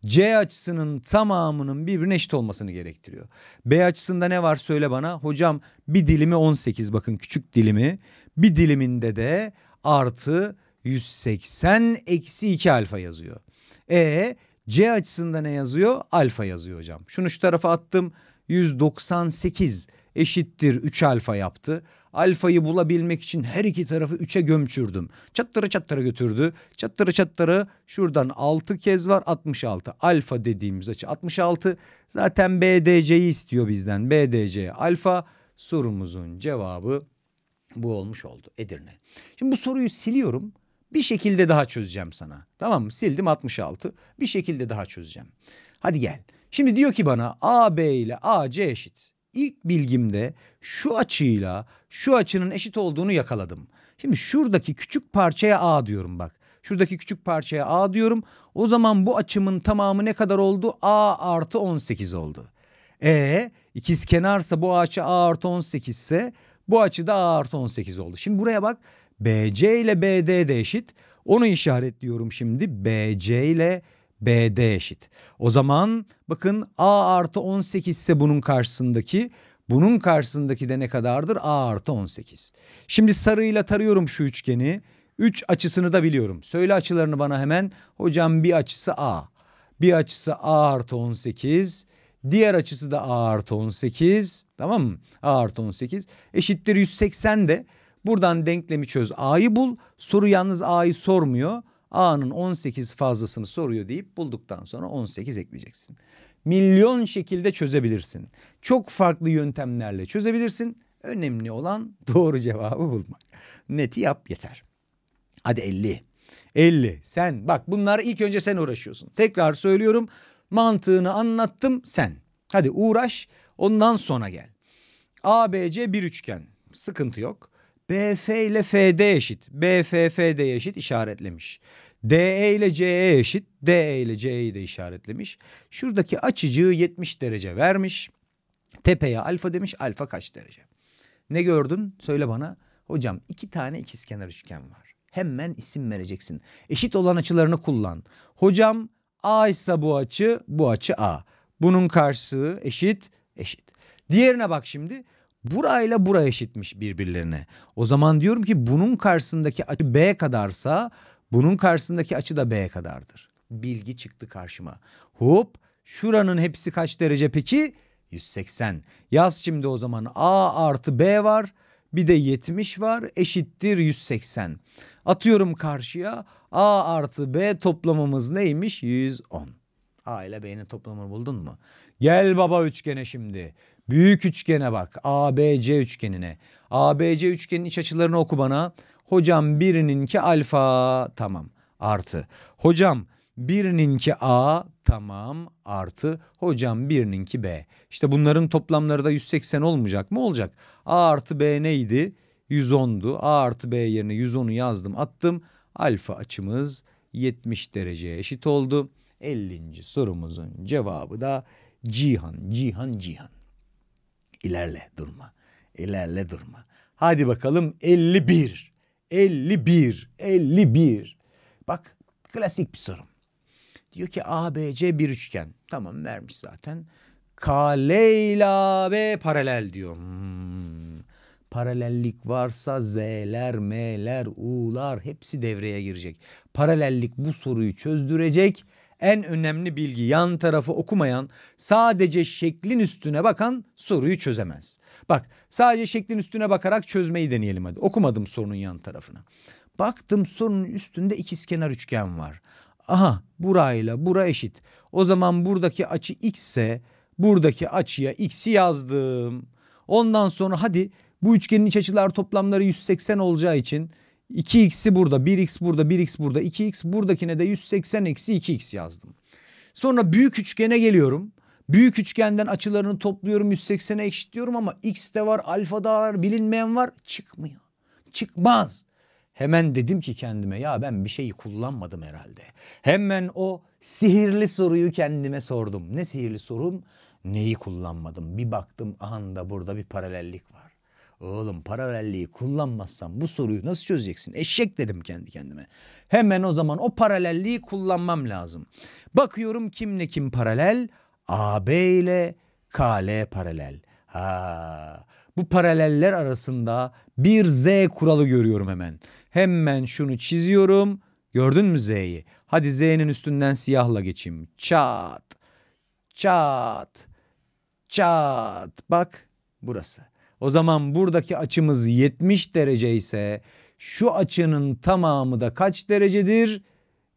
C açısının tamamının birbirine eşit olmasını gerektiriyor. B açısında ne var söyle bana. Hocam bir dilimi 18 bakın küçük dilimi. Bir diliminde de artı 180 eksi 2 alfa yazıyor. E C açısında ne yazıyor? Alfa yazıyor hocam. Şunu şu tarafa attım. 198 eşittir 3 alfa yaptı. Alfa'yı bulabilmek için her iki tarafı üçe gömçürdüm. Çatları çatları götürdü. Çatları çatları şuradan altı kez var 66. Alfa dediğimiz açı 66. Zaten BDC'yi istiyor bizden. BDC alfa sorumuzun cevabı bu olmuş oldu Edirne. Şimdi bu soruyu siliyorum. Bir şekilde daha çözeceğim sana. Tamam mı? Sildim 66. Bir şekilde daha çözeceğim. Hadi gel. Şimdi diyor ki bana AB ile AC eşit ilk bilgimde şu açıyla şu açının eşit olduğunu yakaladım. Şimdi şuradaki küçük parçaya A diyorum bak. Şuradaki küçük parçaya A diyorum. O zaman bu açımın tamamı ne kadar oldu? A artı 18 oldu. E ikiz kenarsa bu açı A artı 18 ise bu açı da A artı 18 oldu. Şimdi buraya bak BC ile BD de eşit. Onu işaretliyorum şimdi. BC ile BD eşit. O zaman bakın A artı 18 ise bunun karşısındaki bunun karşısındaki de ne kadardır? A artı 18. Şimdi sarıyla tarıyorum şu üçgeni. Üç açısını da biliyorum. Söyle açılarını bana hemen. Hocam bir açısı A. Bir açısı A artı 18. Diğer açısı da A artı 18. Tamam mı? A artı 18. Eşittir 180 de. Buradan denklemi çöz. A'yı bul. Soru yalnız A'yı sormuyor. A'nın 18 fazlasını soruyor deyip bulduktan sonra 18 ekleyeceksin. Milyon şekilde çözebilirsin. Çok farklı yöntemlerle çözebilirsin. Önemli olan doğru cevabı bulmak. Neti yap yeter. Hadi 50. 50 sen bak bunlar ilk önce sen uğraşıyorsun. Tekrar söylüyorum mantığını anlattım sen. Hadi uğraş ondan sonra gel. ABC bir üçgen sıkıntı yok. BF ile FD eşit. BFFD eşit işaretlemiş. DE ile CE eşit. DE ile CE'yi de işaretlemiş. Şuradaki açıcığı 70 derece vermiş. Tepeye alfa demiş. Alfa kaç derece? Ne gördün? Söyle bana. Hocam iki tane ikizkenar üçgen var. Hemen isim vereceksin. Eşit olan açılarını kullan. Hocam A ise bu açı, bu açı A. Bunun karşısı eşit, eşit. Diğerine bak şimdi. Burayla bura eşitmiş birbirlerine. O zaman diyorum ki bunun karşısındaki açı B kadarsa bunun karşısındaki açı da B'ye kadardır. Bilgi çıktı karşıma. Hop şuranın hepsi kaç derece peki? 180. Yaz şimdi o zaman A artı B var. Bir de 70 var eşittir 180. Atıyorum karşıya A artı B toplamımız neymiş? 110. A ile B'nin toplamını buldun mu? Gel baba üçgene şimdi. Büyük üçgene bak. ABC üçgenine. ABC üçgenin iç açılarını oku bana. Hocam birininki alfa tamam artı. Hocam birininki A tamam artı hocam birininki B. İşte bunların toplamları da 180 olmayacak mı? Olacak. A artı B neydi? 110'du. A artı B yerine 110'u yazdım attım. Alfa açımız 70 dereceye eşit oldu. 50. sorumuzun cevabı da Cihan, Cihan, Cihan. İlerle durma, ilerle durma. Hadi bakalım 51. 51. 51. Bak klasik bir sorum. Diyor ki ABC bir üçgen. Tamam vermiş zaten. K Leyla AB paralel diyor. Hmm. Paralellik varsa Z'ler, M'ler, U'lar hepsi devreye girecek. Paralellik bu soruyu çözdürecek en önemli bilgi yan tarafı okumayan sadece şeklin üstüne bakan soruyu çözemez. Bak sadece şeklin üstüne bakarak çözmeyi deneyelim hadi. Okumadım sorunun yan tarafını. Baktım sorunun üstünde ikizkenar üçgen var. Aha burayla bura eşit. O zaman buradaki açı x ise buradaki açıya x'i yazdım. Ondan sonra hadi bu üçgenin iç açılar toplamları 180 olacağı için 2x'i burada 1x burada 1x burada 2x buradakine de 180 eksi 2x yazdım. Sonra büyük üçgene geliyorum. Büyük üçgenden açılarını topluyorum 180'e eşitliyorum ama x de var alfa da var bilinmeyen var çıkmıyor. Çıkmaz. Hemen dedim ki kendime ya ben bir şeyi kullanmadım herhalde. Hemen o sihirli soruyu kendime sordum. Ne sihirli sorum? Neyi kullanmadım? Bir baktım anda burada bir paralellik var. Oğlum paralelliği kullanmazsan bu soruyu nasıl çözeceksin? Eşek dedim kendi kendime. Hemen o zaman o paralelliği kullanmam lazım. Bakıyorum kimle kim paralel? AB ile KL paralel. Ha, bu paraleller arasında bir Z kuralı görüyorum hemen. Hemen şunu çiziyorum. Gördün mü Z'yi? Hadi Z'nin üstünden siyahla geçeyim. Çat, çat, çat. Bak burası. O zaman buradaki açımız 70 derece ise şu açının tamamı da kaç derecedir?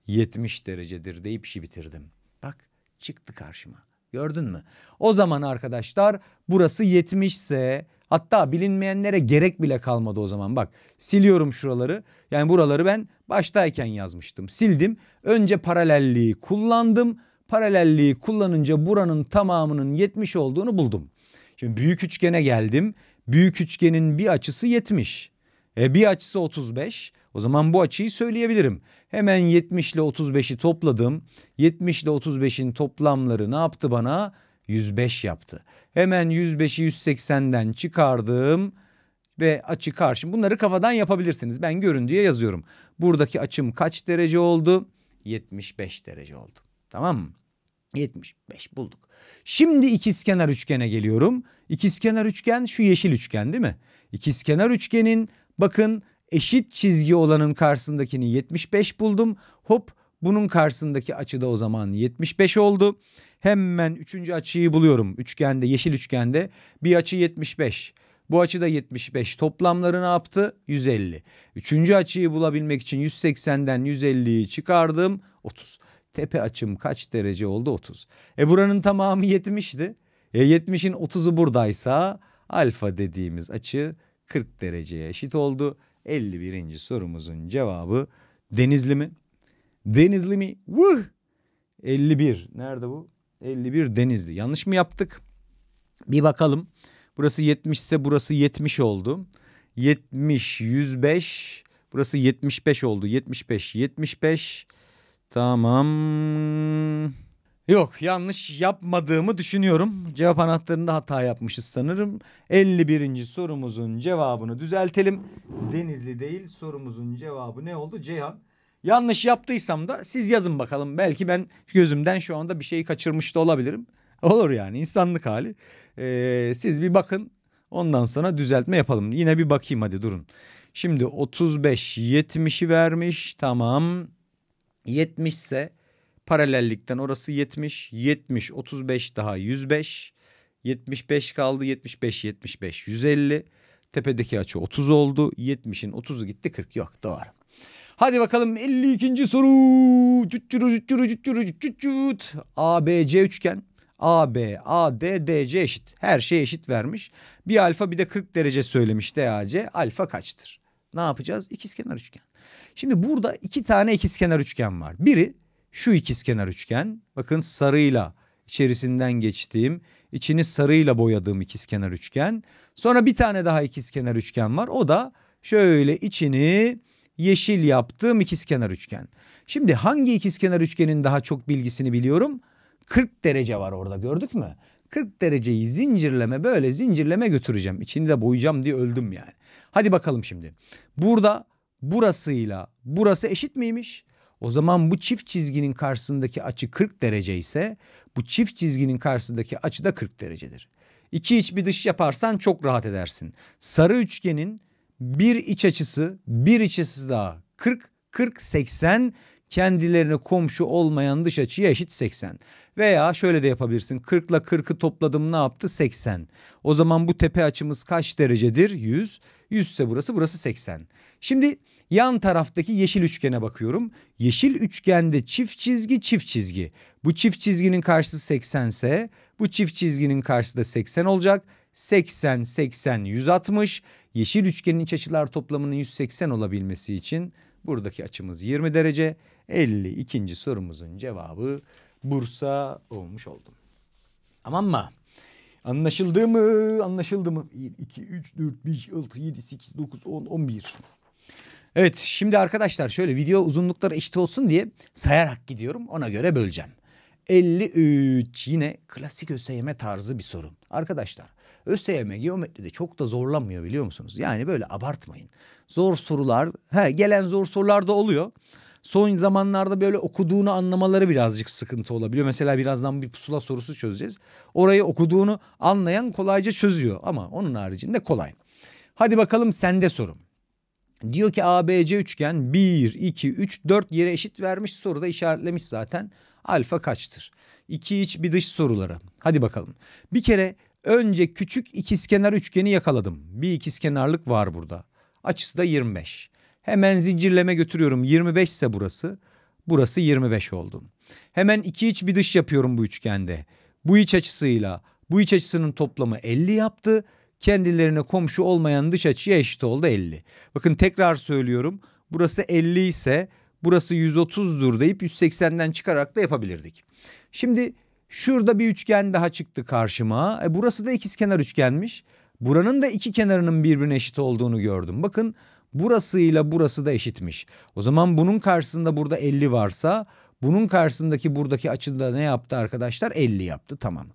70 derecedir deyip işi bitirdim. Bak çıktı karşıma. Gördün mü? O zaman arkadaşlar burası 70 ise hatta bilinmeyenlere gerek bile kalmadı o zaman. Bak siliyorum şuraları. Yani buraları ben baştayken yazmıştım. Sildim. Önce paralelliği kullandım. Paralelliği kullanınca buranın tamamının 70 olduğunu buldum. Şimdi büyük üçgene geldim. Büyük üçgenin bir açısı 70. E bir açısı 35. O zaman bu açıyı söyleyebilirim. Hemen 70 ile 35'i topladım. 70 ile 35'in toplamları ne yaptı bana? 105 yaptı. Hemen 105'i 180'den çıkardım ve açı karşı. Bunları kafadan yapabilirsiniz. Ben göründüye yazıyorum. Buradaki açım kaç derece oldu? 75 derece oldu. Tamam mı? 75 bulduk. Şimdi ikizkenar üçgene geliyorum. İkizkenar üçgen şu yeşil üçgen değil mi? İkizkenar üçgenin bakın eşit çizgi olanın karşısındakini 75 buldum. Hop bunun karşısındaki açı da o zaman 75 oldu. Hemen üçüncü açıyı buluyorum. Üçgende yeşil üçgende bir açı 75. Bu açı da 75. Toplamları ne yaptı? 150. Üçüncü açıyı bulabilmek için 180'den 150'yi çıkardım. 30. Tepe açım kaç derece oldu 30. E buranın tamamı 70'ti. E 70'in 30'u buradaysa alfa dediğimiz açı 40 dereceye eşit oldu. 51. sorumuzun cevabı Denizli mi? Denizli mi? Vuh! 51. Nerede bu? 51 Denizli. Yanlış mı yaptık? Bir bakalım. Burası 70 ise burası 70 oldu. 70, 105. Burası 75 oldu. 75, 75. Tamam. Yok yanlış yapmadığımı düşünüyorum. Cevap anahtarında hata yapmışız sanırım. 51. sorumuzun cevabını düzeltelim. Denizli değil sorumuzun cevabı ne oldu? Ceyhan. Yanlış yaptıysam da siz yazın bakalım. Belki ben gözümden şu anda bir şeyi kaçırmış da olabilirim. Olur yani insanlık hali. Ee, siz bir bakın ondan sonra düzeltme yapalım. Yine bir bakayım hadi durun. Şimdi 35 70'i vermiş tamam. 70 ise paralellikten orası 70, 70, 35 daha 105, 75 kaldı, 75, 75, 150. Tepedeki açı 30 oldu, 70'in 30'u gitti 40 yok doğru. Hadi bakalım 52. soru. Cüccürü cüccürü cüccürü cüccüt. ABC üçgen. AB, AD, DC eşit. Her şey eşit vermiş. Bir alfa bir de 40 derece söylemiş DAC. Alfa kaçtır? Ne yapacağız? İkizkenar üçgen. Şimdi burada iki tane ikizkenar üçgen var. Biri şu ikizkenar üçgen. Bakın sarıyla içerisinden geçtiğim, içini sarıyla boyadığım ikizkenar üçgen. Sonra bir tane daha ikizkenar üçgen var. O da şöyle içini yeşil yaptığım ikizkenar üçgen. Şimdi hangi ikizkenar üçgenin daha çok bilgisini biliyorum? 40 derece var orada gördük mü? 40 dereceyi zincirleme böyle zincirleme götüreceğim. İçini de boyayacağım diye öldüm yani. Hadi bakalım şimdi. Burada burasıyla burası eşit miymiş? O zaman bu çift çizginin karşısındaki açı 40 derece ise bu çift çizginin karşısındaki açı da 40 derecedir. İki iç bir dış yaparsan çok rahat edersin. Sarı üçgenin bir iç açısı bir iç açısı daha 40, 40, 80, kendilerine komşu olmayan dış açıya eşit 80. Veya şöyle de yapabilirsin 40 ile 40'ı topladım ne yaptı 80. O zaman bu tepe açımız kaç derecedir 100. 100 ise burası burası 80. Şimdi yan taraftaki yeşil üçgene bakıyorum. Yeşil üçgende çift çizgi çift çizgi. Bu çift çizginin karşısı 80 ise bu çift çizginin karşısı da 80 olacak. 80, 80, 160. Yeşil üçgenin iç açılar toplamının 180 olabilmesi için buradaki açımız 20 derece. 52. sorumuzun cevabı Bursa olmuş oldum. Aman mı? Anlaşıldı mı? Anlaşıldı mı? 1, 2, 3, 4, 5, 6, 7, 8, 9, 10, 11. Evet şimdi arkadaşlar şöyle video uzunlukları eşit olsun diye sayarak gidiyorum. Ona göre böleceğim. 53 yine klasik ÖSYM tarzı bir soru. Arkadaşlar ÖSYM geometride çok da zorlanmıyor biliyor musunuz? Yani böyle abartmayın. Zor sorular, he, gelen zor sorular da oluyor son zamanlarda böyle okuduğunu anlamaları birazcık sıkıntı olabiliyor. Mesela birazdan bir pusula sorusu çözeceğiz. Orayı okuduğunu anlayan kolayca çözüyor ama onun haricinde kolay. Hadi bakalım sende sorum. Diyor ki ABC üçgen 1, 2, 3, 4 yere eşit vermiş soruda işaretlemiş zaten. Alfa kaçtır? İki iç bir dış soruları. Hadi bakalım. Bir kere önce küçük ikizkenar üçgeni yakaladım. Bir ikizkenarlık var burada. Açısı da 25. Hemen zincirleme götürüyorum. 25 ise burası. Burası 25 oldu. Hemen iki iç bir dış yapıyorum bu üçgende. Bu iç açısıyla bu iç açısının toplamı 50 yaptı. Kendilerine komşu olmayan dış açıya eşit oldu 50. Bakın tekrar söylüyorum. Burası 50 ise burası 130'dur deyip 180'den çıkarak da yapabilirdik. Şimdi şurada bir üçgen daha çıktı karşıma. E burası da ikizkenar üçgenmiş. Buranın da iki kenarının birbirine eşit olduğunu gördüm. Bakın burasıyla burası da eşitmiş. O zaman bunun karşısında burada 50 varsa bunun karşısındaki buradaki açıda ne yaptı arkadaşlar? 50 yaptı tamam.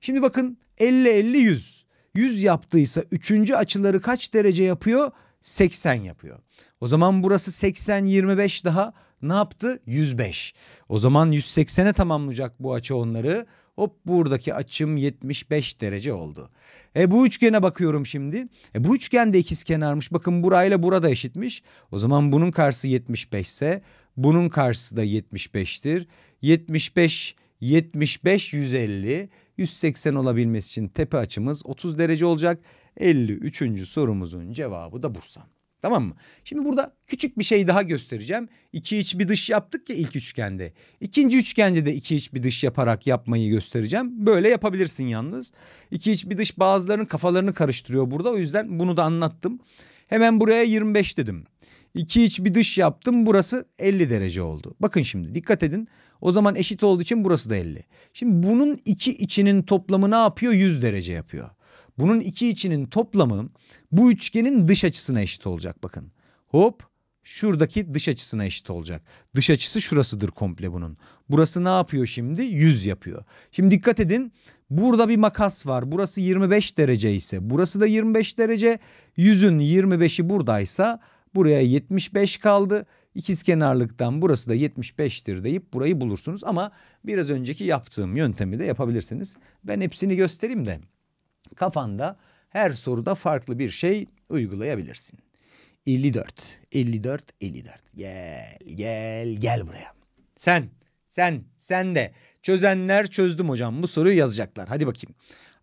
Şimdi bakın 50 50 100. 100 yaptıysa üçüncü açıları kaç derece yapıyor? 80 yapıyor. O zaman burası 80 25 daha ne yaptı? 105. O zaman 180'e tamamlayacak bu açı onları. Hop buradaki açım 75 derece oldu. E bu üçgene bakıyorum şimdi. E bu üçgen de ikiz kenarmış. Bakın burayla burada eşitmiş. O zaman bunun karşısı 75 ise bunun karşısı da 75'tir. 75 75 150 180 olabilmesi için tepe açımız 30 derece olacak. 53. sorumuzun cevabı da Bursa. Tamam mı? Şimdi burada küçük bir şey daha göstereceğim. İki iç bir dış yaptık ya ilk üçgende. İkinci üçgende de iki iç bir dış yaparak yapmayı göstereceğim. Böyle yapabilirsin yalnız. İki iç bir dış bazılarının kafalarını karıştırıyor burada. O yüzden bunu da anlattım. Hemen buraya 25 dedim. İki iç bir dış yaptım. Burası 50 derece oldu. Bakın şimdi dikkat edin. O zaman eşit olduğu için burası da 50. Şimdi bunun iki içinin toplamı ne yapıyor? 100 derece yapıyor. Bunun iki içinin toplamı bu üçgenin dış açısına eşit olacak bakın. Hop şuradaki dış açısına eşit olacak. Dış açısı şurasıdır komple bunun. Burası ne yapıyor şimdi? 100 yapıyor. Şimdi dikkat edin. Burada bir makas var. Burası 25 derece ise burası da 25 derece. 100'ün 25'i buradaysa buraya 75 kaldı. İkiz kenarlıktan burası da 75'tir deyip burayı bulursunuz. Ama biraz önceki yaptığım yöntemi de yapabilirsiniz. Ben hepsini göstereyim de kafanda her soruda farklı bir şey uygulayabilirsin. 54, 54, 54. Gel, gel, gel buraya. Sen, sen, sen de. Çözenler çözdüm hocam. Bu soruyu yazacaklar. Hadi bakayım.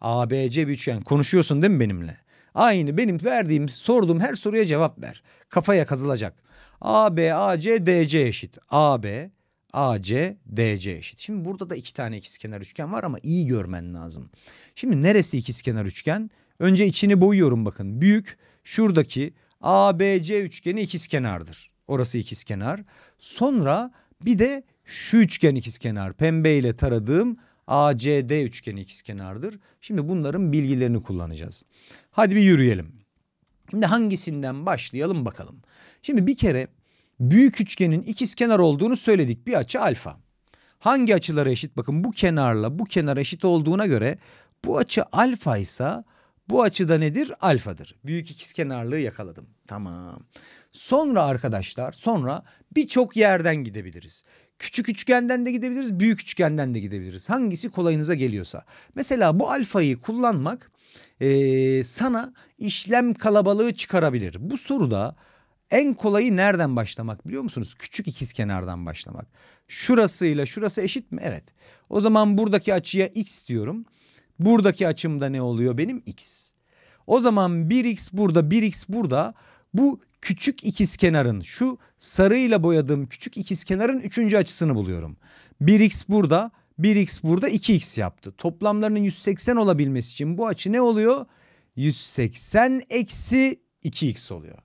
ABC bir üçgen. Konuşuyorsun değil mi benimle? Aynı benim verdiğim, sorduğum her soruya cevap ver. Kafaya kazılacak. AB, AC, DC eşit. AB, AC, DC eşit. Şimdi burada da iki tane ikizkenar üçgen var ama iyi görmen lazım. Şimdi neresi ikizkenar üçgen? Önce içini boyuyorum bakın. Büyük şuradaki ABC üçgeni ikizkenardır. Orası ikizkenar. Sonra bir de şu üçgen ikizkenar pembe ile taradığım ACD üçgeni ikizkenardır. Şimdi bunların bilgilerini kullanacağız. Hadi bir yürüyelim. Şimdi hangisinden başlayalım bakalım. Şimdi bir kere büyük üçgenin ikizkenar olduğunu söyledik. Bir açı alfa. Hangi açılara eşit? Bakın bu kenarla bu kenar eşit olduğuna göre bu açı alfa ise bu açıda nedir? Alfadır. Büyük ikiz kenarlığı yakaladım. Tamam. Sonra arkadaşlar sonra birçok yerden gidebiliriz. Küçük üçgenden de gidebiliriz, büyük üçgenden de gidebiliriz. Hangisi kolayınıza geliyorsa. Mesela bu alfayı kullanmak e, sana işlem kalabalığı çıkarabilir. Bu soruda en kolayı nereden başlamak biliyor musunuz? Küçük ikiz kenardan başlamak. Şurasıyla şurası eşit mi? Evet. O zaman buradaki açıya x diyorum. Buradaki açımda ne oluyor benim? X. O zaman 1x burada 1x burada bu küçük ikiz kenarın şu sarıyla boyadığım küçük ikiz kenarın üçüncü açısını buluyorum. 1x burada 1x burada 2x yaptı. Toplamlarının 180 olabilmesi için bu açı ne oluyor? 180 eksi 2x oluyor.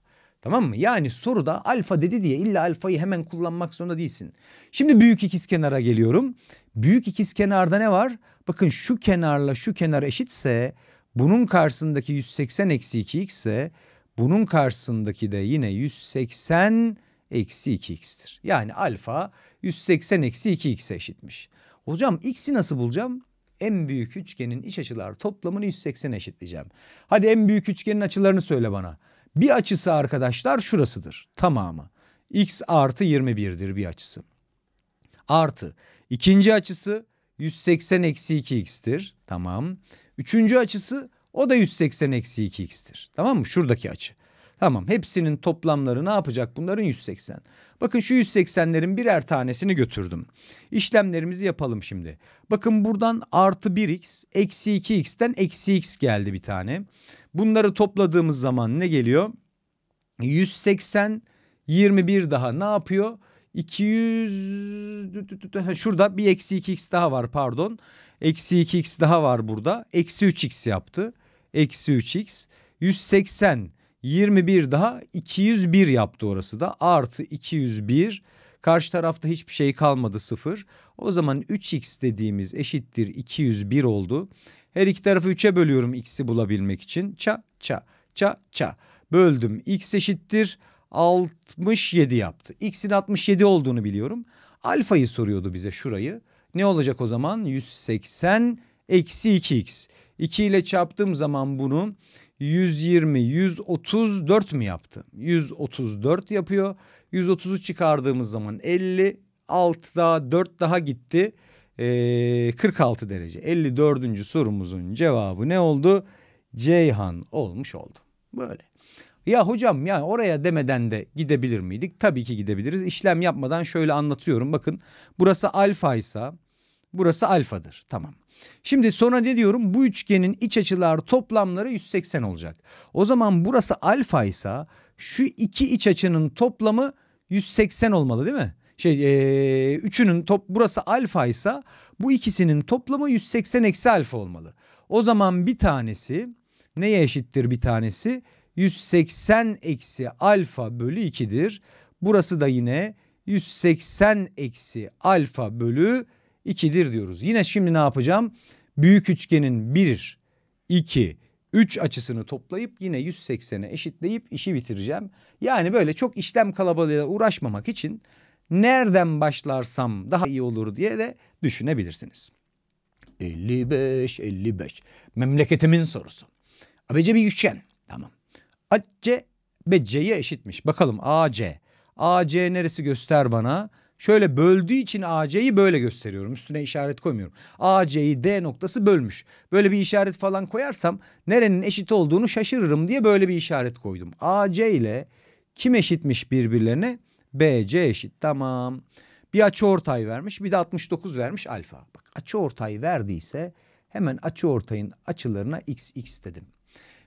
Tamam mı? Yani soruda alfa dedi diye illa alfayı hemen kullanmak zorunda değilsin. Şimdi büyük ikiz kenara geliyorum. Büyük ikiz kenarda ne var? Bakın şu kenarla şu kenar eşitse bunun karşısındaki 180 eksi 2x ise bunun karşısındaki de yine 180 eksi 2x'tir. Yani alfa 180 eksi 2x'e eşitmiş. Hocam x'i nasıl bulacağım? En büyük üçgenin iç açıları toplamını 180 eşitleyeceğim. Hadi en büyük üçgenin açılarını söyle bana. Bir açısı arkadaşlar şurasıdır tamamı. x artı 21'dir bir açısı. Artı İkinci açısı 180 eksi 2x'tir. Tamam. Üçüncü açısı o da 180 eksi 2x'tir. Tamam mı? Şuradaki açı. Tamam hepsinin toplamları ne yapacak bunların 180. Bakın şu 180'lerin birer tanesini götürdüm. İşlemlerimizi yapalım şimdi. Bakın buradan artı 1x eksi 2x'ten eksi x geldi bir tane. Bunları topladığımız zaman ne geliyor? 180 21 daha ne yapıyor? 200 şurada bir eksi 2x daha var pardon. Eksi 2x daha var burada. Eksi 3x yaptı. Eksi 3x. 180 21 daha 201 yaptı orası da. Artı 201. Karşı tarafta hiçbir şey kalmadı sıfır O zaman 3x dediğimiz eşittir 201 oldu. Her iki tarafı 3'e bölüyorum x'i bulabilmek için. Ça ça ça ça. Böldüm. x eşittir 67 yaptı. X'in 67 olduğunu biliyorum. Alfayı soruyordu bize şurayı. Ne olacak o zaman? 180 eksi 2x. 2 ile çarptığım zaman bunu 120, 134 mi yaptı? 134 yapıyor. 130'u çıkardığımız zaman 50, 6 daha 4 daha gitti. Ee, 46 derece. 54. sorumuzun cevabı ne oldu? Ceyhan olmuş oldu. Böyle. Ya hocam ya oraya demeden de gidebilir miydik? Tabii ki gidebiliriz. İşlem yapmadan şöyle anlatıyorum. Bakın burası alfa ise burası alfadır. Tamam. Şimdi sonra ne diyorum? Bu üçgenin iç açılar toplamları 180 olacak. O zaman burası alfa ise şu iki iç açının toplamı 180 olmalı değil mi? Şey e, üçünün top burası alfa ise bu ikisinin toplamı 180 eksi alfa olmalı. O zaman bir tanesi neye eşittir bir tanesi? 180 eksi alfa bölü 2'dir. Burası da yine 180 eksi alfa bölü 2'dir diyoruz. Yine şimdi ne yapacağım? Büyük üçgenin 1, 2, 3 açısını toplayıp yine 180'e eşitleyip işi bitireceğim. Yani böyle çok işlem kalabalığıyla uğraşmamak için nereden başlarsam daha iyi olur diye de düşünebilirsiniz. 55 55 memleketimin sorusu. Abece bir üçgen tamam. AC ve C'ye eşitmiş. Bakalım AC. AC neresi göster bana. Şöyle böldüğü için AC'yi böyle gösteriyorum. Üstüne işaret koymuyorum. AC'yi D noktası bölmüş. Böyle bir işaret falan koyarsam nerenin eşit olduğunu şaşırırım diye böyle bir işaret koydum. AC ile kim eşitmiş birbirlerine? BC eşit. Tamam. Bir açı ortay vermiş, bir de 69 vermiş alfa. Bak açı ortay verdiyse hemen açı ortayın açılarına x x dedim.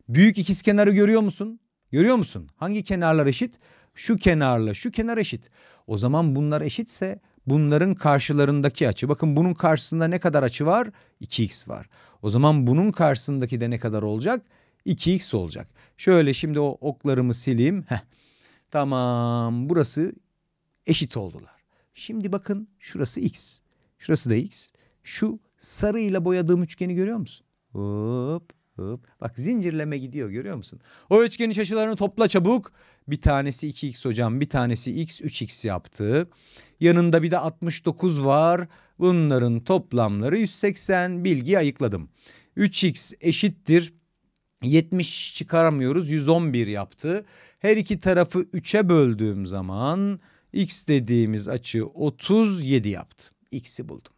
Büyük ikiz kenarı görüyor musun? Görüyor musun? Hangi kenarlar eşit? Şu kenarla şu kenar eşit. O zaman bunlar eşitse bunların karşılarındaki açı. Bakın bunun karşısında ne kadar açı var? 2x var. O zaman bunun karşısındaki de ne kadar olacak? 2x olacak. Şöyle şimdi o oklarımı sileyim. Heh. Tamam burası eşit oldular. Şimdi bakın şurası x. Şurası da x. Şu sarıyla boyadığım üçgeni görüyor musun? Hop Hop. Bak zincirleme gidiyor görüyor musun? O üç geniş açılarını topla çabuk. Bir tanesi 2x hocam bir tanesi x 3x yaptı. Yanında bir de 69 var. Bunların toplamları 180 bilgiyi ayıkladım. 3x eşittir 70 çıkaramıyoruz 111 yaptı. Her iki tarafı 3'e böldüğüm zaman x dediğimiz açı 37 yaptı. X'i buldum.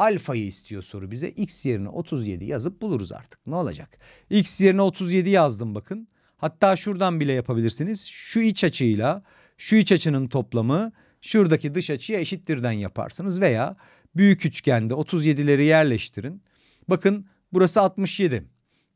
Alfayı istiyor soru bize. X yerine 37 yazıp buluruz artık. Ne olacak? X yerine 37 yazdım bakın. Hatta şuradan bile yapabilirsiniz. Şu iç açıyla şu iç açının toplamı şuradaki dış açıya eşittirden yaparsınız veya büyük üçgende 37'leri yerleştirin. Bakın burası 67.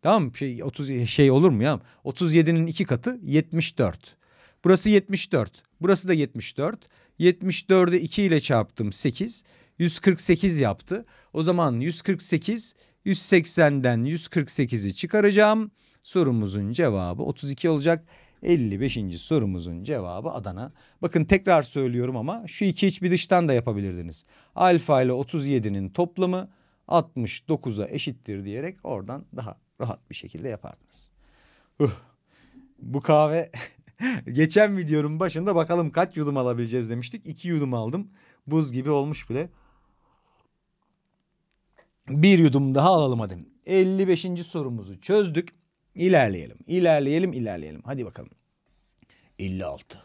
Tamam Şey, 30 şey olur mu ya? 37'nin iki katı 74. Burası 74. Burası da 74. 74'ü 2 ile çarptım 8. 148 yaptı. O zaman 148 180'den 148'i çıkaracağım. Sorumuzun cevabı 32 olacak. 55. sorumuzun cevabı Adana. Bakın tekrar söylüyorum ama şu iki iç bir dıştan da yapabilirdiniz. Alfa ile 37'nin toplamı 69'a eşittir diyerek oradan daha rahat bir şekilde yapardınız. Uh, bu kahve geçen videonun başında bakalım kaç yudum alabileceğiz demiştik. 2 yudum aldım. Buz gibi olmuş bile. Bir yudum daha alalım hadi. 55. sorumuzu çözdük. İlerleyelim, ilerleyelim, ilerleyelim. Hadi bakalım. 56.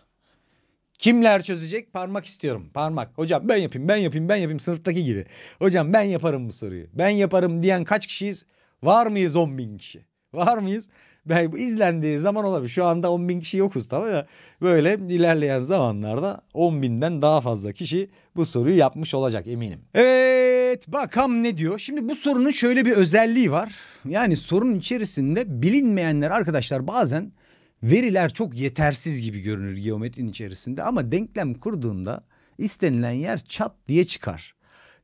Kimler çözecek? Parmak istiyorum. Parmak. Hocam ben yapayım, ben yapayım, ben yapayım. Sınıftaki gibi. Hocam ben yaparım bu soruyu. Ben yaparım diyen kaç kişiyiz? Var mıyız 10 bin kişi? Var mıyız? belki izlendiği zaman olabilir. Şu anda 10 bin kişi yokuz tamam ya. Böyle ilerleyen zamanlarda 10 binden daha fazla kişi bu soruyu yapmış olacak eminim. Evet bakalım ne diyor. Şimdi bu sorunun şöyle bir özelliği var. Yani sorunun içerisinde bilinmeyenler arkadaşlar bazen veriler çok yetersiz gibi görünür geometrinin içerisinde. Ama denklem kurduğunda istenilen yer çat diye çıkar.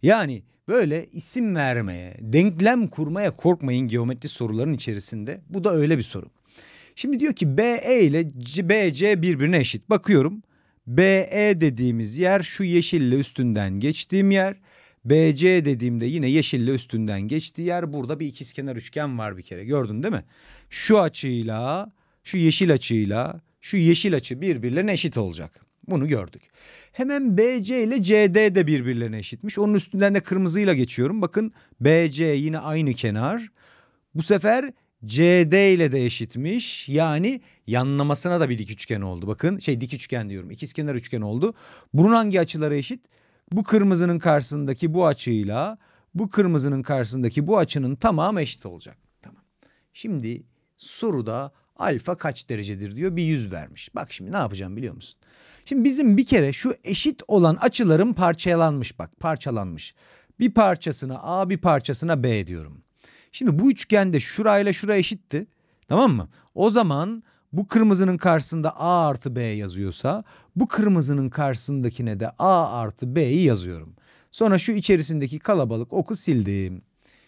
Yani Böyle isim vermeye, denklem kurmaya korkmayın geometri soruların içerisinde. Bu da öyle bir soru. Şimdi diyor ki BE ile BC birbirine eşit. Bakıyorum. BE dediğimiz yer şu yeşille üstünden geçtiğim yer. BC dediğimde yine yeşille üstünden geçtiği yer. Burada bir ikizkenar üçgen var bir kere. Gördün değil mi? Şu açıyla, şu yeşil açıyla, şu yeşil açı birbirlerine eşit olacak. Bunu gördük. Hemen BC ile CD de birbirlerine eşitmiş. Onun üstünden de kırmızıyla geçiyorum. Bakın BC yine aynı kenar. Bu sefer CD ile de eşitmiş. Yani yanlamasına da bir dik üçgen oldu. Bakın şey dik üçgen diyorum. İkizkenar üçgen oldu. Bunun hangi açıları eşit? Bu kırmızının karşısındaki bu açıyla bu kırmızının karşısındaki bu açının tamamı eşit olacak. Tamam. Şimdi soruda Alfa kaç derecedir diyor bir yüz vermiş. Bak şimdi ne yapacağım biliyor musun? Şimdi bizim bir kere şu eşit olan açıların parçalanmış bak parçalanmış. Bir parçasına A bir parçasına B diyorum. Şimdi bu üçgende şurayla şura eşitti. Tamam mı? O zaman bu kırmızının karşısında A artı B yazıyorsa bu kırmızının karşısındakine de A artı B'yi yazıyorum. Sonra şu içerisindeki kalabalık oku sildim.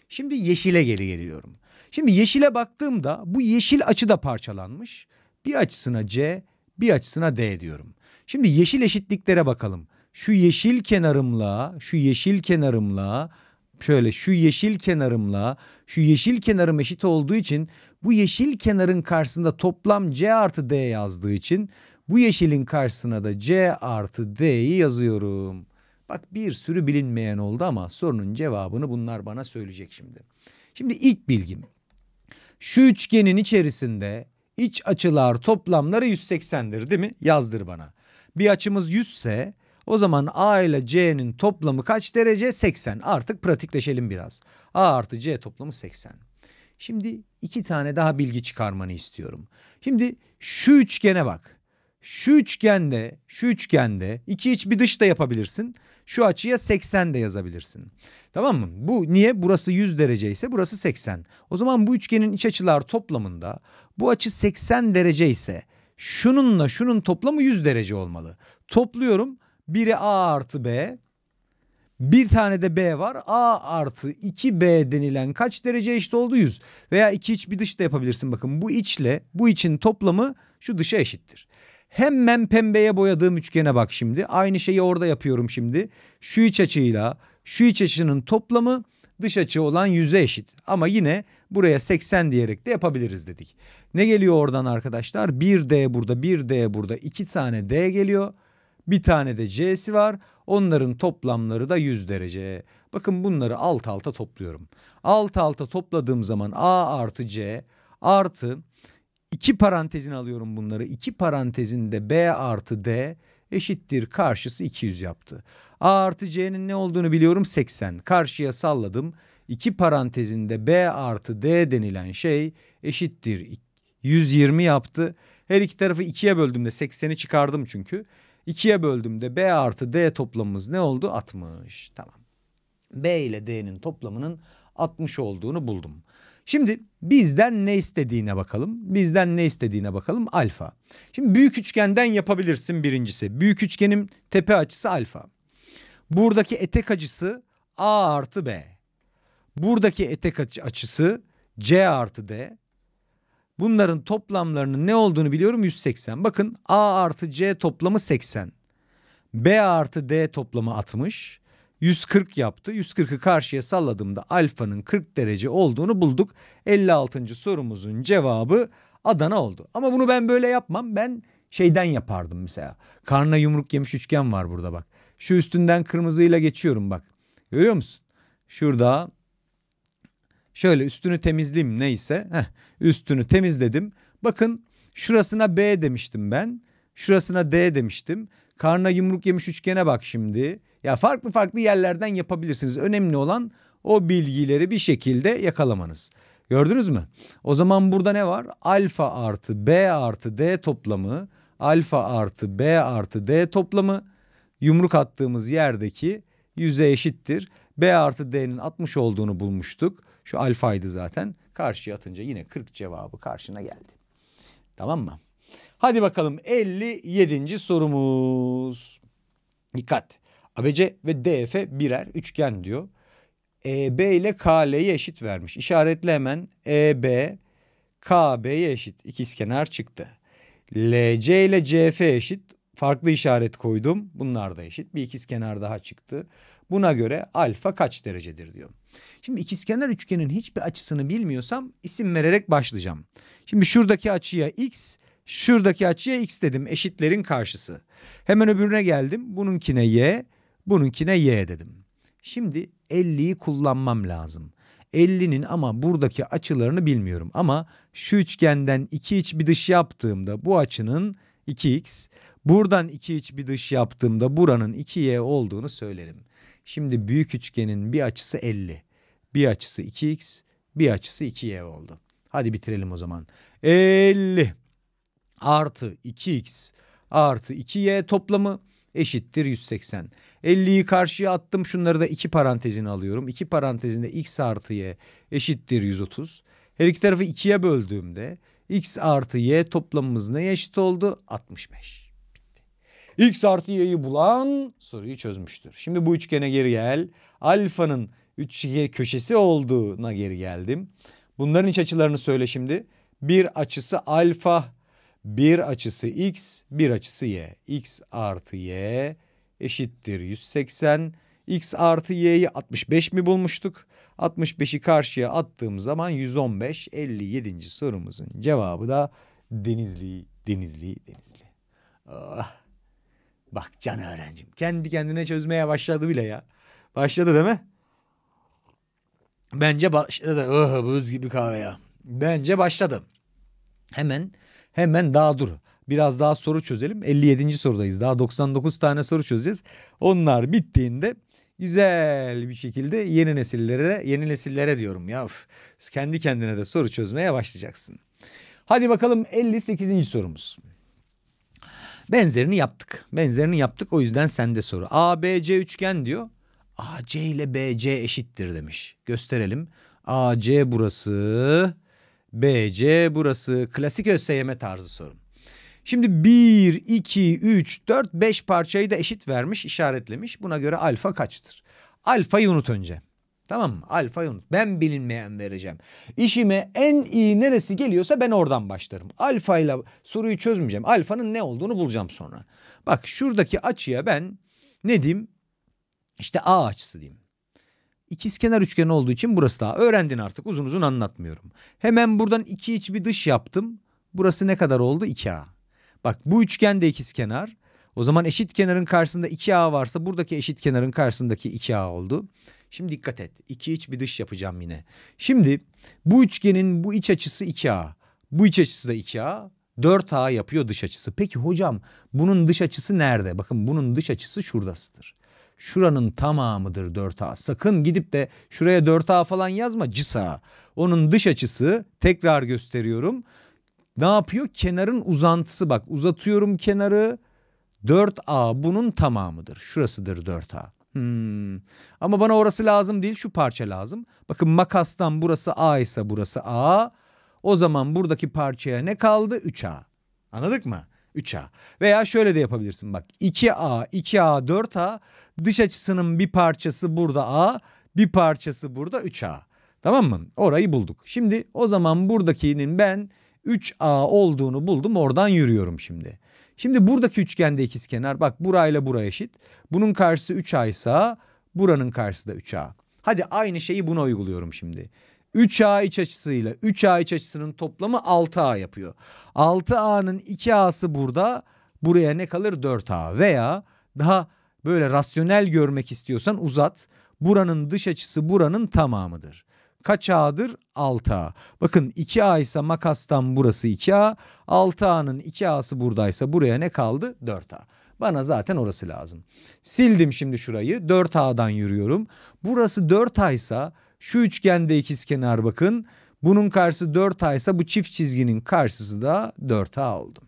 Şimdi yeşile geri geliyorum. Şimdi yeşile baktığımda bu yeşil açı da parçalanmış. Bir açısına C, bir açısına D diyorum. Şimdi yeşil eşitliklere bakalım. Şu yeşil kenarımla, şu yeşil kenarımla, şöyle şu yeşil kenarımla, şu yeşil kenarım eşit olduğu için bu yeşil kenarın karşısında toplam C artı D yazdığı için bu yeşilin karşısına da C artı D'yi yazıyorum. Bak bir sürü bilinmeyen oldu ama sorunun cevabını bunlar bana söyleyecek şimdi. Şimdi ilk bilgim. Şu üçgenin içerisinde iç açılar toplamları 180'dir değil mi? Yazdır bana. Bir açımız 100 ise o zaman A ile C'nin toplamı kaç derece? 80. Artık pratikleşelim biraz. A artı C toplamı 80. Şimdi iki tane daha bilgi çıkarmanı istiyorum. Şimdi şu üçgene bak. Şu üçgende, şu üçgende iki iç bir dış da yapabilirsin. Şu açıya 80 de yazabilirsin. Tamam mı? Bu niye? Burası 100 derece ise burası 80. O zaman bu üçgenin iç açılar toplamında bu açı 80 derece ise şununla şunun toplamı 100 derece olmalı. Topluyorum. Biri A artı B. Bir tane de B var. A artı 2B denilen kaç derece eşit oldu? 100. Veya iki iç bir dış da yapabilirsin. Bakın bu içle bu için toplamı şu dışa eşittir. Hemen pembeye boyadığım üçgene bak şimdi. Aynı şeyi orada yapıyorum şimdi. Şu iç açıyla şu iç açının toplamı dış açı olan yüze eşit. Ama yine buraya 80 diyerek de yapabiliriz dedik. Ne geliyor oradan arkadaşlar? 1D burada, 1D burada. 2 tane D geliyor. Bir tane de C'si var. Onların toplamları da 100 derece. Bakın bunları alt alta topluyorum. Alt alta topladığım zaman A artı C artı İki parantezin alıyorum bunları. İki parantezinde B artı D eşittir karşısı 200 yaptı. A artı C'nin ne olduğunu biliyorum 80. Karşıya salladım. İki parantezinde B artı D denilen şey eşittir 120 yaptı. Her iki tarafı 2'ye böldüm de 80'i çıkardım çünkü. 2'ye böldüm de B artı D toplamımız ne oldu? 60. Tamam. B ile D'nin toplamının 60 olduğunu buldum. Şimdi bizden ne istediğine bakalım. Bizden ne istediğine bakalım alfa. Şimdi büyük üçgenden yapabilirsin birincisi. Büyük üçgenin tepe açısı alfa. Buradaki etek açısı A artı B. Buradaki etek açısı C artı D. Bunların toplamlarının ne olduğunu biliyorum 180. Bakın A artı C toplamı 80. B artı D toplamı 60. 140 yaptı. 140'ı karşıya salladığımda alfanın 40 derece olduğunu bulduk. 56. sorumuzun cevabı Adana oldu. Ama bunu ben böyle yapmam. Ben şeyden yapardım mesela. Karna yumruk yemiş üçgen var burada bak. Şu üstünden kırmızıyla geçiyorum bak. Görüyor musun? Şurada şöyle üstünü temizleyeyim neyse. Heh, üstünü temizledim. Bakın şurasına B demiştim ben. Şurasına D demiştim. Karna yumruk yemiş üçgene bak şimdi. Ya farklı farklı yerlerden yapabilirsiniz. Önemli olan o bilgileri bir şekilde yakalamanız. Gördünüz mü? O zaman burada ne var? Alfa artı B artı D toplamı alfa artı B artı D toplamı yumruk attığımız yerdeki yüze eşittir. B artı D'nin 60 olduğunu bulmuştuk. Şu alfaydı zaten. Karşıya atınca yine 40 cevabı karşına geldi. Tamam mı? Hadi bakalım 57. sorumuz. Dikkat. ABC ve DF birer üçgen diyor. EB ile KL'yi eşit vermiş. İşaretle hemen EB KB'ye eşit. İkizkenar çıktı. LC ile CF eşit. Farklı işaret koydum. Bunlar da eşit. Bir ikizkenar daha çıktı. Buna göre alfa kaç derecedir diyor. Şimdi ikizkenar üçgenin hiçbir açısını bilmiyorsam isim vererek başlayacağım. Şimdi şuradaki açıya x, şuradaki açıya x dedim. Eşitlerin karşısı. Hemen öbürüne geldim. Bununkine y, Bununkine y dedim. Şimdi 50'yi kullanmam lazım. 50'nin ama buradaki açılarını bilmiyorum. Ama şu üçgenden iki iç bir dış yaptığımda bu açının 2x, buradan iki iç bir dış yaptığımda buranın 2y olduğunu söylerim. Şimdi büyük üçgenin bir açısı 50, bir açısı 2x, bir açısı 2y oldu. Hadi bitirelim o zaman. 50 artı 2x artı 2y toplamı eşittir 180. 50'yi karşıya attım şunları da iki parantezine alıyorum. İki parantezinde x artı y eşittir 130. Her iki tarafı ikiye böldüğümde x artı y toplamımız neye eşit oldu? 65. Bitti. x artı y'yi bulan soruyu çözmüştür. Şimdi bu üçgene geri gel. Alfanın üçgen köşesi olduğuna geri geldim. Bunların iç açılarını söyle şimdi. Bir açısı alfa bir açısı x, bir açısı y. x artı y eşittir 180. x artı y'yi 65 mi bulmuştuk? 65'i karşıya attığım zaman 115. 57. sorumuzun cevabı da Denizli, Denizli, Denizli. Oh. Bak can öğrencim. Kendi kendine çözmeye başladı bile ya. Başladı değil mi? Bence başladı. Oh, buz gibi kahve ya. Bence başladı. Hemen Hemen daha dur. Biraz daha soru çözelim. 57. sorudayız. Daha 99 tane soru çözeceğiz. Onlar bittiğinde güzel bir şekilde yeni nesillere, yeni nesillere diyorum ya. kendi kendine de soru çözmeye başlayacaksın. Hadi bakalım 58. sorumuz. Benzerini yaptık. Benzerini yaptık o yüzden sende soru. ABC üçgen diyor. AC ile BC eşittir demiş. Gösterelim. AC burası. BC burası klasik ÖSYM tarzı soru. Şimdi 1, 2, 3, 4, 5 parçayı da eşit vermiş, işaretlemiş. Buna göre alfa kaçtır? Alfayı unut önce. Tamam mı? Alfayı unut. Ben bilinmeyen vereceğim. İşime en iyi neresi geliyorsa ben oradan başlarım. Alfa ile soruyu çözmeyeceğim. Alfanın ne olduğunu bulacağım sonra. Bak şuradaki açıya ben ne diyeyim? İşte A açısı diyeyim. İkizkenar üçgeni olduğu için burası daha. Öğrendin artık uzun uzun anlatmıyorum. Hemen buradan iki iç bir dış yaptım. Burası ne kadar oldu? 2A. Bak bu üçgen de ikizkenar. O zaman eşit kenarın karşısında 2A varsa buradaki eşit kenarın karşısındaki 2A oldu. Şimdi dikkat et. İki iç bir dış yapacağım yine. Şimdi bu üçgenin bu iç açısı 2A. Bu iç açısı da 2A. 4A yapıyor dış açısı. Peki hocam bunun dış açısı nerede? Bakın bunun dış açısı şuradasıdır şuranın tamamıdır 4A. Sakın gidip de şuraya 4A falan yazma cisa. Onun dış açısı tekrar gösteriyorum. Ne yapıyor? Kenarın uzantısı bak uzatıyorum kenarı. 4A bunun tamamıdır. Şurasıdır 4A. Hmm. Ama bana orası lazım değil şu parça lazım. Bakın makastan burası A ise burası A. O zaman buradaki parçaya ne kaldı? 3A. Anladık mı? 3A. Veya şöyle de yapabilirsin bak 2A, 2A, 4A dış açısının bir parçası burada A, bir parçası burada 3A. Tamam mı? Orayı bulduk. Şimdi o zaman buradakinin ben 3A olduğunu buldum. Oradan yürüyorum şimdi. Şimdi buradaki üçgende ikizkenar bak burayla bura eşit. Bunun karşısı 3A ise buranın karşısı da 3A. Hadi aynı şeyi buna uyguluyorum şimdi. 3A iç açısıyla 3A iç açısının toplamı 6A yapıyor. 6A'nın 2A'sı burada buraya ne kalır 4A veya daha böyle rasyonel görmek istiyorsan uzat. Buranın dış açısı buranın tamamıdır. Kaç A'dır? 6A. Bakın 2A ise makastan burası 2A. 6A'nın 2A'sı buradaysa buraya ne kaldı? 4A. Bana zaten orası lazım. Sildim şimdi şurayı. 4A'dan yürüyorum. Burası 4A ise şu üçgende ikiz kenar bakın. Bunun karşısı 4A ise bu çift çizginin karşısı da 4A oldu.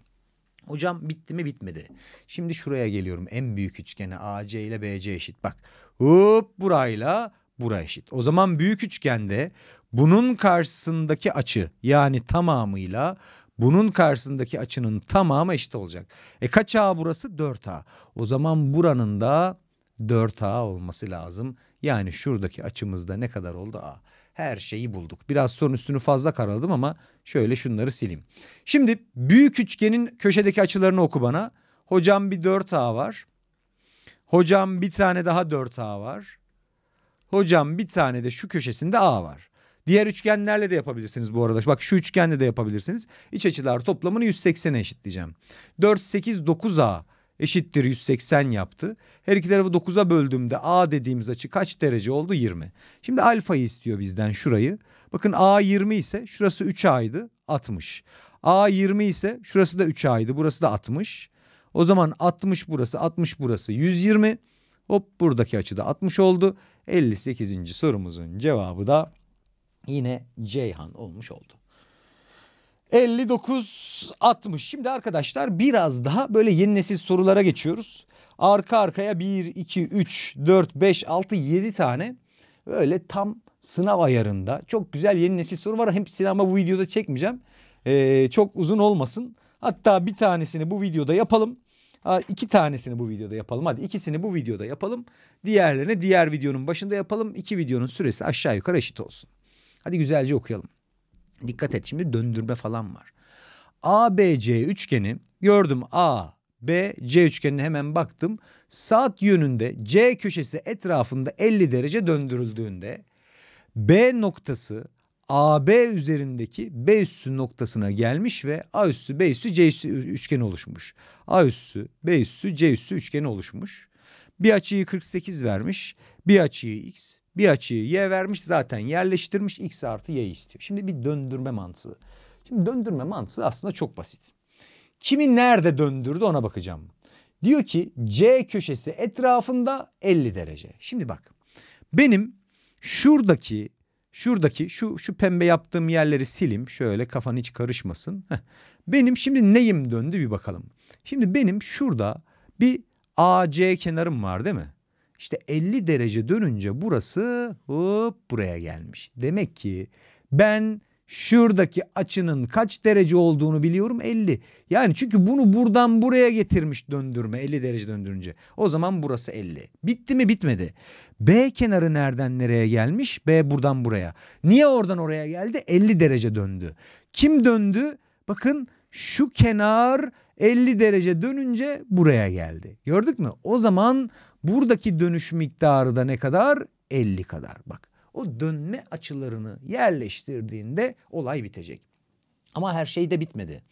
Hocam bitti mi bitmedi. Şimdi şuraya geliyorum. En büyük üçgene AC ile BC eşit. Bak hop burayla bura eşit. O zaman büyük üçgende bunun karşısındaki açı yani tamamıyla bunun karşısındaki açının tamamı eşit olacak. E kaç A burası? 4A. O zaman buranın da 4A olması lazım. Yani şuradaki açımızda ne kadar oldu A. Her şeyi bulduk. Biraz sonra üstünü fazla karaladım ama şöyle şunları sileyim. Şimdi büyük üçgenin köşedeki açılarını oku bana. Hocam bir 4A var. Hocam bir tane daha 4A var. Hocam bir tane de şu köşesinde A var. Diğer üçgenlerle de yapabilirsiniz bu arada. Bak şu üçgenle de yapabilirsiniz. İç açılar toplamını 180'e eşitleyeceğim. 4, 8, 9A eşittir 180 yaptı. Her iki tarafı 9'a böldüğümde A dediğimiz açı kaç derece oldu? 20. Şimdi alfayı istiyor bizden şurayı. Bakın A 20 ise şurası 3A'ydı 60. A 20 ise şurası da 3A'ydı burası da 60. O zaman 60 burası 60 burası 120. Hop buradaki açı da 60 oldu. 58. sorumuzun cevabı da yine Ceyhan olmuş oldu. 59 60. Şimdi arkadaşlar biraz daha böyle yeni nesil sorulara geçiyoruz. Arka arkaya 1 2 3 4 5 6 7 tane böyle tam sınav ayarında çok güzel yeni nesil soru var. Hem sinema bu videoda çekmeyeceğim. Ee, çok uzun olmasın. Hatta bir tanesini bu videoda yapalım. Ha, iki tanesini bu videoda yapalım. Hadi ikisini bu videoda yapalım. Diğerlerini diğer videonun başında yapalım. İki videonun süresi aşağı yukarı eşit olsun. Hadi güzelce okuyalım. Dikkat et şimdi döndürme falan var. ABC üçgeni gördüm A B C üçgenine hemen baktım. Saat yönünde C köşesi etrafında 50 derece döndürüldüğünde B noktası AB üzerindeki B üssü noktasına gelmiş ve A üssü B üssü C üssü üçgeni oluşmuş. A üssü B üssü C üssü üçgeni oluşmuş. Bir açıyı 48 vermiş, bir açıyı x, bir açıyı y vermiş zaten yerleştirmiş x artı y istiyor. Şimdi bir döndürme mantığı. Şimdi döndürme mantığı aslında çok basit. Kimi nerede döndürdü ona bakacağım. Diyor ki C köşesi etrafında 50 derece. Şimdi bak benim şuradaki şuradaki şu şu pembe yaptığım yerleri silim. Şöyle kafan hiç karışmasın. Heh. Benim şimdi neyim döndü bir bakalım. Şimdi benim şurada bir AC kenarım var değil mi? İşte 50 derece dönünce burası hop buraya gelmiş. Demek ki ben şuradaki açının kaç derece olduğunu biliyorum 50. Yani çünkü bunu buradan buraya getirmiş döndürme 50 derece döndürünce. O zaman burası 50. Bitti mi bitmedi. B kenarı nereden nereye gelmiş? B buradan buraya. Niye oradan oraya geldi? 50 derece döndü. Kim döndü? Bakın şu kenar 50 derece dönünce buraya geldi. Gördük mü? O zaman Buradaki dönüş miktarı da ne kadar? 50 kadar. Bak o dönme açılarını yerleştirdiğinde olay bitecek. Ama her şey de bitmedi.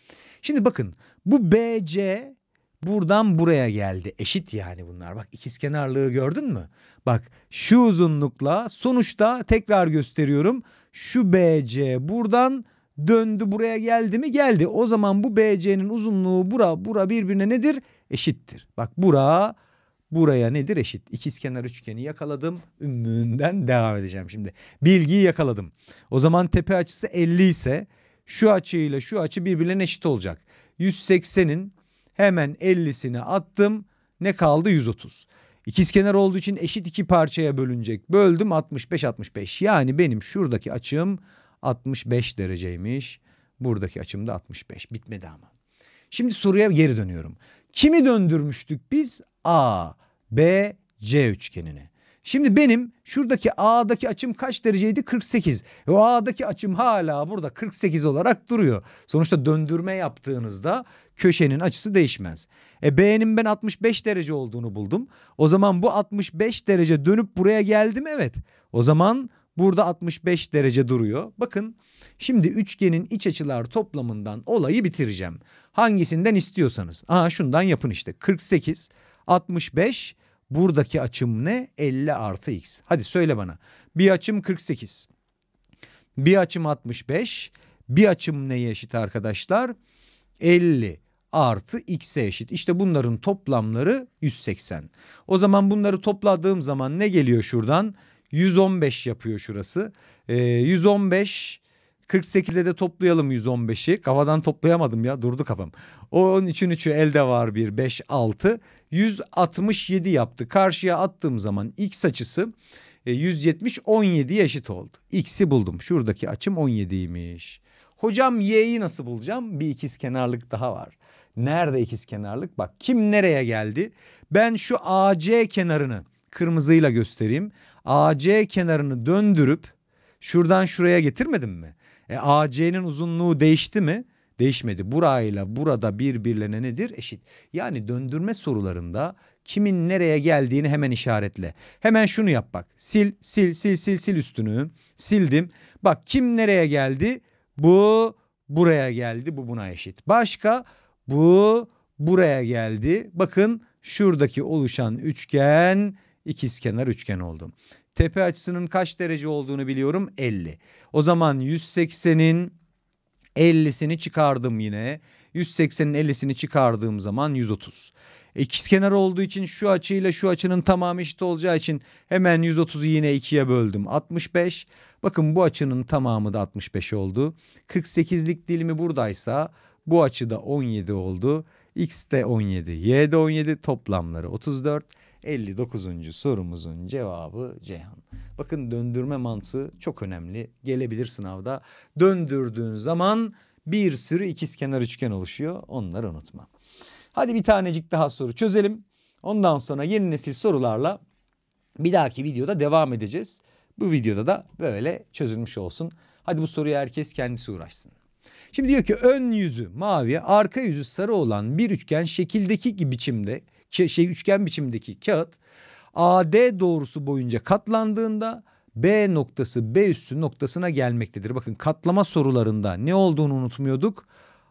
Şimdi bakın bu BC buradan buraya geldi. Eşit yani bunlar. Bak ikiz kenarlığı gördün mü? Bak şu uzunlukla sonuçta tekrar gösteriyorum. Şu BC buradan döndü buraya geldi mi? Geldi. O zaman bu BC'nin uzunluğu bura bura birbirine nedir? Eşittir. Bak bura Buraya nedir eşit? İkizkenar üçgeni yakaladım. Ümmünden devam edeceğim şimdi. Bilgiyi yakaladım. O zaman tepe açısı 50 ise şu açıyla şu açı birbirine eşit olacak. 180'in hemen 50'sini attım. Ne kaldı? 130. İkizkenar olduğu için eşit iki parçaya bölünecek. Böldüm 65 65. Yani benim şuradaki açım 65 dereceymiş. Buradaki açım da 65. Bitmedi ama. Şimdi soruya geri dönüyorum. Kimi döndürmüştük biz? A, B, C üçgenine. Şimdi benim şuradaki A'daki açım kaç dereceydi? 48. E o A'daki açım hala burada 48 olarak duruyor. Sonuçta döndürme yaptığınızda köşenin açısı değişmez. E B'nin ben 65 derece olduğunu buldum. O zaman bu 65 derece dönüp buraya geldim evet. O zaman burada 65 derece duruyor. Bakın şimdi üçgenin iç açılar toplamından olayı bitireceğim. Hangisinden istiyorsanız. Aa şundan yapın işte 48 65 buradaki açım ne? 50 artı x. Hadi söyle bana. Bir açım 48. Bir açım 65. Bir açım neye eşit arkadaşlar? 50 artı x'e eşit. İşte bunların toplamları 180. O zaman bunları topladığım zaman ne geliyor şuradan? 115 yapıyor şurası. Ee, 115 48'e de toplayalım 115'i. Kafadan toplayamadım ya durdu kafam. Onun için 3'ü elde var bir 5 6. 167 yaptı. Karşıya attığım zaman x açısı 170 e, 17 eşit oldu. X'i buldum. Şuradaki açım 17'ymiş. Hocam y'yi nasıl bulacağım? Bir ikiz kenarlık daha var. Nerede ikiz kenarlık? Bak kim nereye geldi? Ben şu AC kenarını kırmızıyla göstereyim. AC kenarını döndürüp şuradan şuraya getirmedim mi? E, AC'nin uzunluğu değişti mi? Değişmedi. Burayla burada birbirlerine nedir? Eşit. Yani döndürme sorularında kimin nereye geldiğini hemen işaretle. Hemen şunu yap bak. Sil, sil, sil, sil, sil üstünü. Sildim. Bak kim nereye geldi? Bu buraya geldi. Bu buna eşit. Başka bu buraya geldi. Bakın şuradaki oluşan üçgen ikizkenar üçgen oldu tepe açısının kaç derece olduğunu biliyorum 50. O zaman 180'in 50'sini çıkardım yine. 180'in 50'sini çıkardığım zaman 130. E, İkiz kenar olduğu için şu açıyla şu açının tamamı eşit olacağı için hemen 130'u yine 2'ye böldüm. 65. Bakın bu açının tamamı da 65 oldu. 48'lik dilimi buradaysa bu açı da 17 oldu. X de 17, Y de 17 toplamları 34. 59. sorumuzun cevabı Ceyhan. Bakın döndürme mantığı çok önemli. Gelebilir sınavda. Döndürdüğün zaman bir sürü ikizkenar üçgen oluşuyor. Onları unutma. Hadi bir tanecik daha soru çözelim. Ondan sonra yeni nesil sorularla bir dahaki videoda devam edeceğiz. Bu videoda da böyle çözülmüş olsun. Hadi bu soruya herkes kendisi uğraşsın. Şimdi diyor ki ön yüzü mavi, arka yüzü sarı olan bir üçgen şekildeki gibi biçimde şey üçgen biçimindeki kağıt AD doğrusu boyunca katlandığında B noktası B üssü noktasına gelmektedir. Bakın katlama sorularında ne olduğunu unutmuyorduk.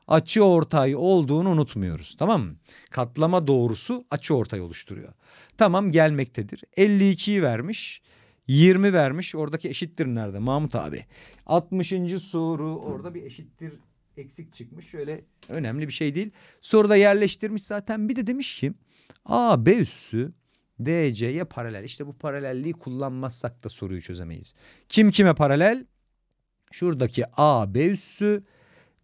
Açı ortay olduğunu unutmuyoruz. Tamam mı? Katlama doğrusu açı ortay oluşturuyor. Tamam gelmektedir. 52'yi vermiş. 20 vermiş. Oradaki eşittir nerede? Mahmut abi. 60. soru orada bir eşittir eksik çıkmış. Şöyle önemli bir şey değil. Soruda yerleştirmiş zaten. Bir de demiş ki A B üssü D C'ye paralel. İşte bu paralelliği kullanmazsak da soruyu çözemeyiz. Kim kime paralel? Şuradaki A B üssü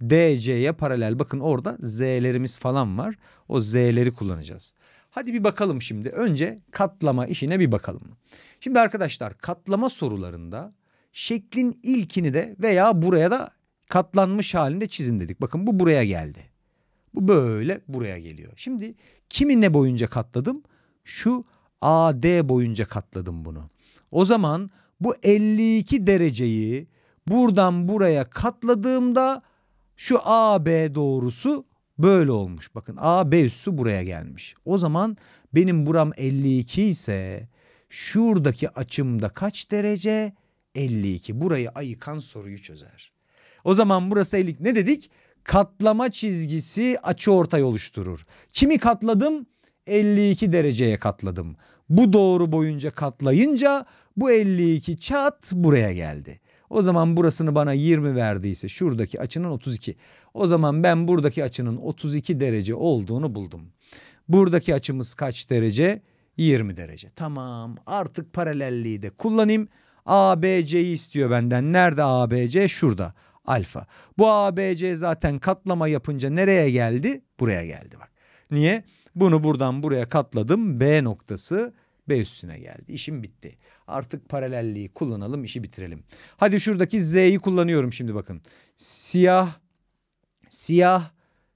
D C'ye paralel. Bakın orada Z'lerimiz falan var. O Z'leri kullanacağız. Hadi bir bakalım şimdi. Önce katlama işine bir bakalım. Şimdi arkadaşlar katlama sorularında şeklin ilkini de veya buraya da katlanmış halinde çizin dedik. Bakın bu buraya geldi. Bu böyle buraya geliyor. Şimdi kimi ne boyunca katladım? Şu AD boyunca katladım bunu. O zaman bu 52 dereceyi buradan buraya katladığımda şu AB doğrusu böyle olmuş. Bakın AB üssü buraya gelmiş. O zaman benim buram 52 ise şuradaki açım da kaç derece? 52. Burayı ayıkan soruyu çözer. O zaman burası 52. Ne dedik? katlama çizgisi açı ortay oluşturur. Kimi katladım? 52 dereceye katladım. Bu doğru boyunca katlayınca bu 52 çat buraya geldi. O zaman burasını bana 20 verdiyse şuradaki açının 32. O zaman ben buradaki açının 32 derece olduğunu buldum. Buradaki açımız kaç derece? 20 derece. Tamam artık paralelliği de kullanayım. ABC'yi istiyor benden. Nerede ABC? Şurada alfa. Bu ABC zaten katlama yapınca nereye geldi? Buraya geldi bak. Niye? Bunu buradan buraya katladım. B noktası B üstüne geldi. İşim bitti. Artık paralelliği kullanalım, işi bitirelim. Hadi şuradaki Z'yi kullanıyorum şimdi bakın. Siyah, siyah,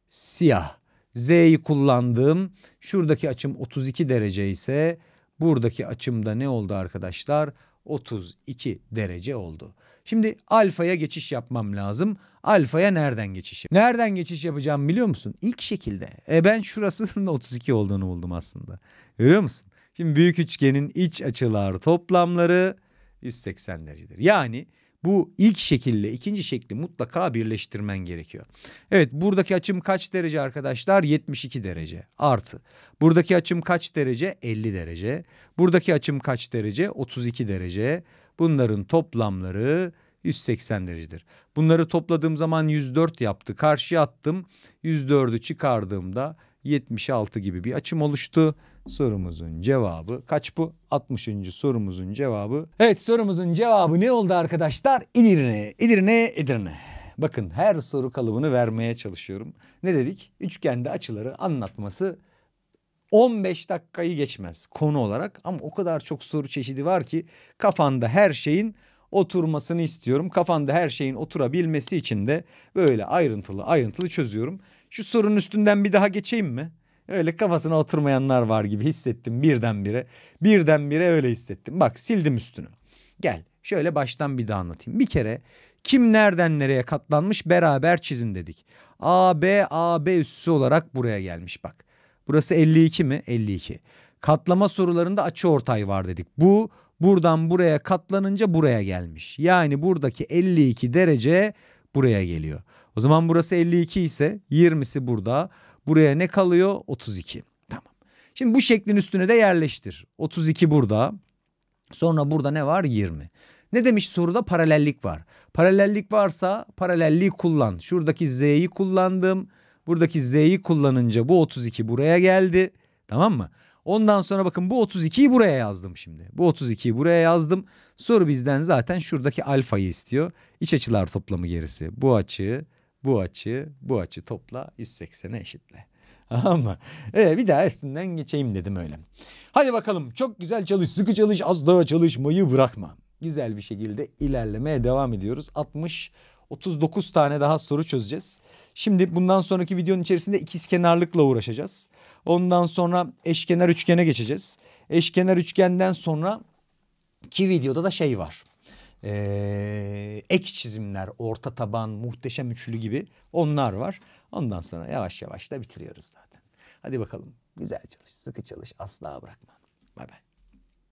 siyah. Z'yi kullandım. Şuradaki açım 32 derece ise buradaki açımda ne oldu arkadaşlar? 32 derece oldu. Şimdi alfaya geçiş yapmam lazım. Alfaya nereden geçiş yap? Nereden geçiş yapacağım biliyor musun? İlk şekilde. E ben şurasının 32 olduğunu buldum aslında. Görüyor musun? Şimdi büyük üçgenin iç açılar toplamları 180 derecedir. Yani bu ilk şekille ikinci şekli mutlaka birleştirmen gerekiyor. Evet buradaki açım kaç derece arkadaşlar? 72 derece artı. Buradaki açım kaç derece? 50 derece. Buradaki açım kaç derece? 32 derece. Bunların toplamları 180 derecedir. Bunları topladığım zaman 104 yaptı. karşı attım. 104'ü çıkardığımda 76 gibi bir açım oluştu. Sorumuzun cevabı kaç bu? 60. sorumuzun cevabı. Evet sorumuzun cevabı ne oldu arkadaşlar? İdirne, İdirne, İdirne. Bakın her soru kalıbını vermeye çalışıyorum. Ne dedik? Üçgende açıları anlatması 15 dakikayı geçmez konu olarak ama o kadar çok soru çeşidi var ki kafanda her şeyin oturmasını istiyorum. Kafanda her şeyin oturabilmesi için de böyle ayrıntılı ayrıntılı çözüyorum. Şu sorunun üstünden bir daha geçeyim mi? Öyle kafasına oturmayanlar var gibi hissettim birdenbire. Birdenbire öyle hissettim. Bak sildim üstünü. Gel şöyle baştan bir daha anlatayım. Bir kere kim nereden nereye katlanmış beraber çizin dedik. AB AB üssü olarak buraya gelmiş bak. Burası 52 mi? 52. Katlama sorularında açı ortay var dedik. Bu buradan buraya katlanınca buraya gelmiş. Yani buradaki 52 derece buraya geliyor. O zaman burası 52 ise 20'si burada. Buraya ne kalıyor? 32. Tamam. Şimdi bu şeklin üstüne de yerleştir. 32 burada. Sonra burada ne var? 20. Ne demiş soruda? Paralellik var. Paralellik varsa paralelliği kullan. Şuradaki z'yi kullandım. Buradaki z'yi kullanınca bu 32 buraya geldi. Tamam mı? Ondan sonra bakın bu 32'yi buraya yazdım şimdi. Bu 32'yi buraya yazdım. Soru bizden zaten şuradaki alfayı istiyor. İç açılar toplamı gerisi. Bu açı, bu açı, bu açı topla 180'e eşitle. Ama ee, bir daha üstünden geçeyim dedim öyle. Hadi bakalım çok güzel çalış, sıkı çalış, az daha çalışmayı bırakma. Güzel bir şekilde ilerlemeye devam ediyoruz. 60 39 tane daha soru çözeceğiz. Şimdi bundan sonraki videonun içerisinde ikizkenarlıkla uğraşacağız. Ondan sonra eşkenar üçgene geçeceğiz. Eşkenar üçgenden sonra ki videoda da şey var. Ee, ek çizimler, orta taban, muhteşem üçlü gibi onlar var. Ondan sonra yavaş yavaş da bitiriyoruz zaten. Hadi bakalım. Güzel çalış, sıkı çalış, asla bırakma. Bay bay.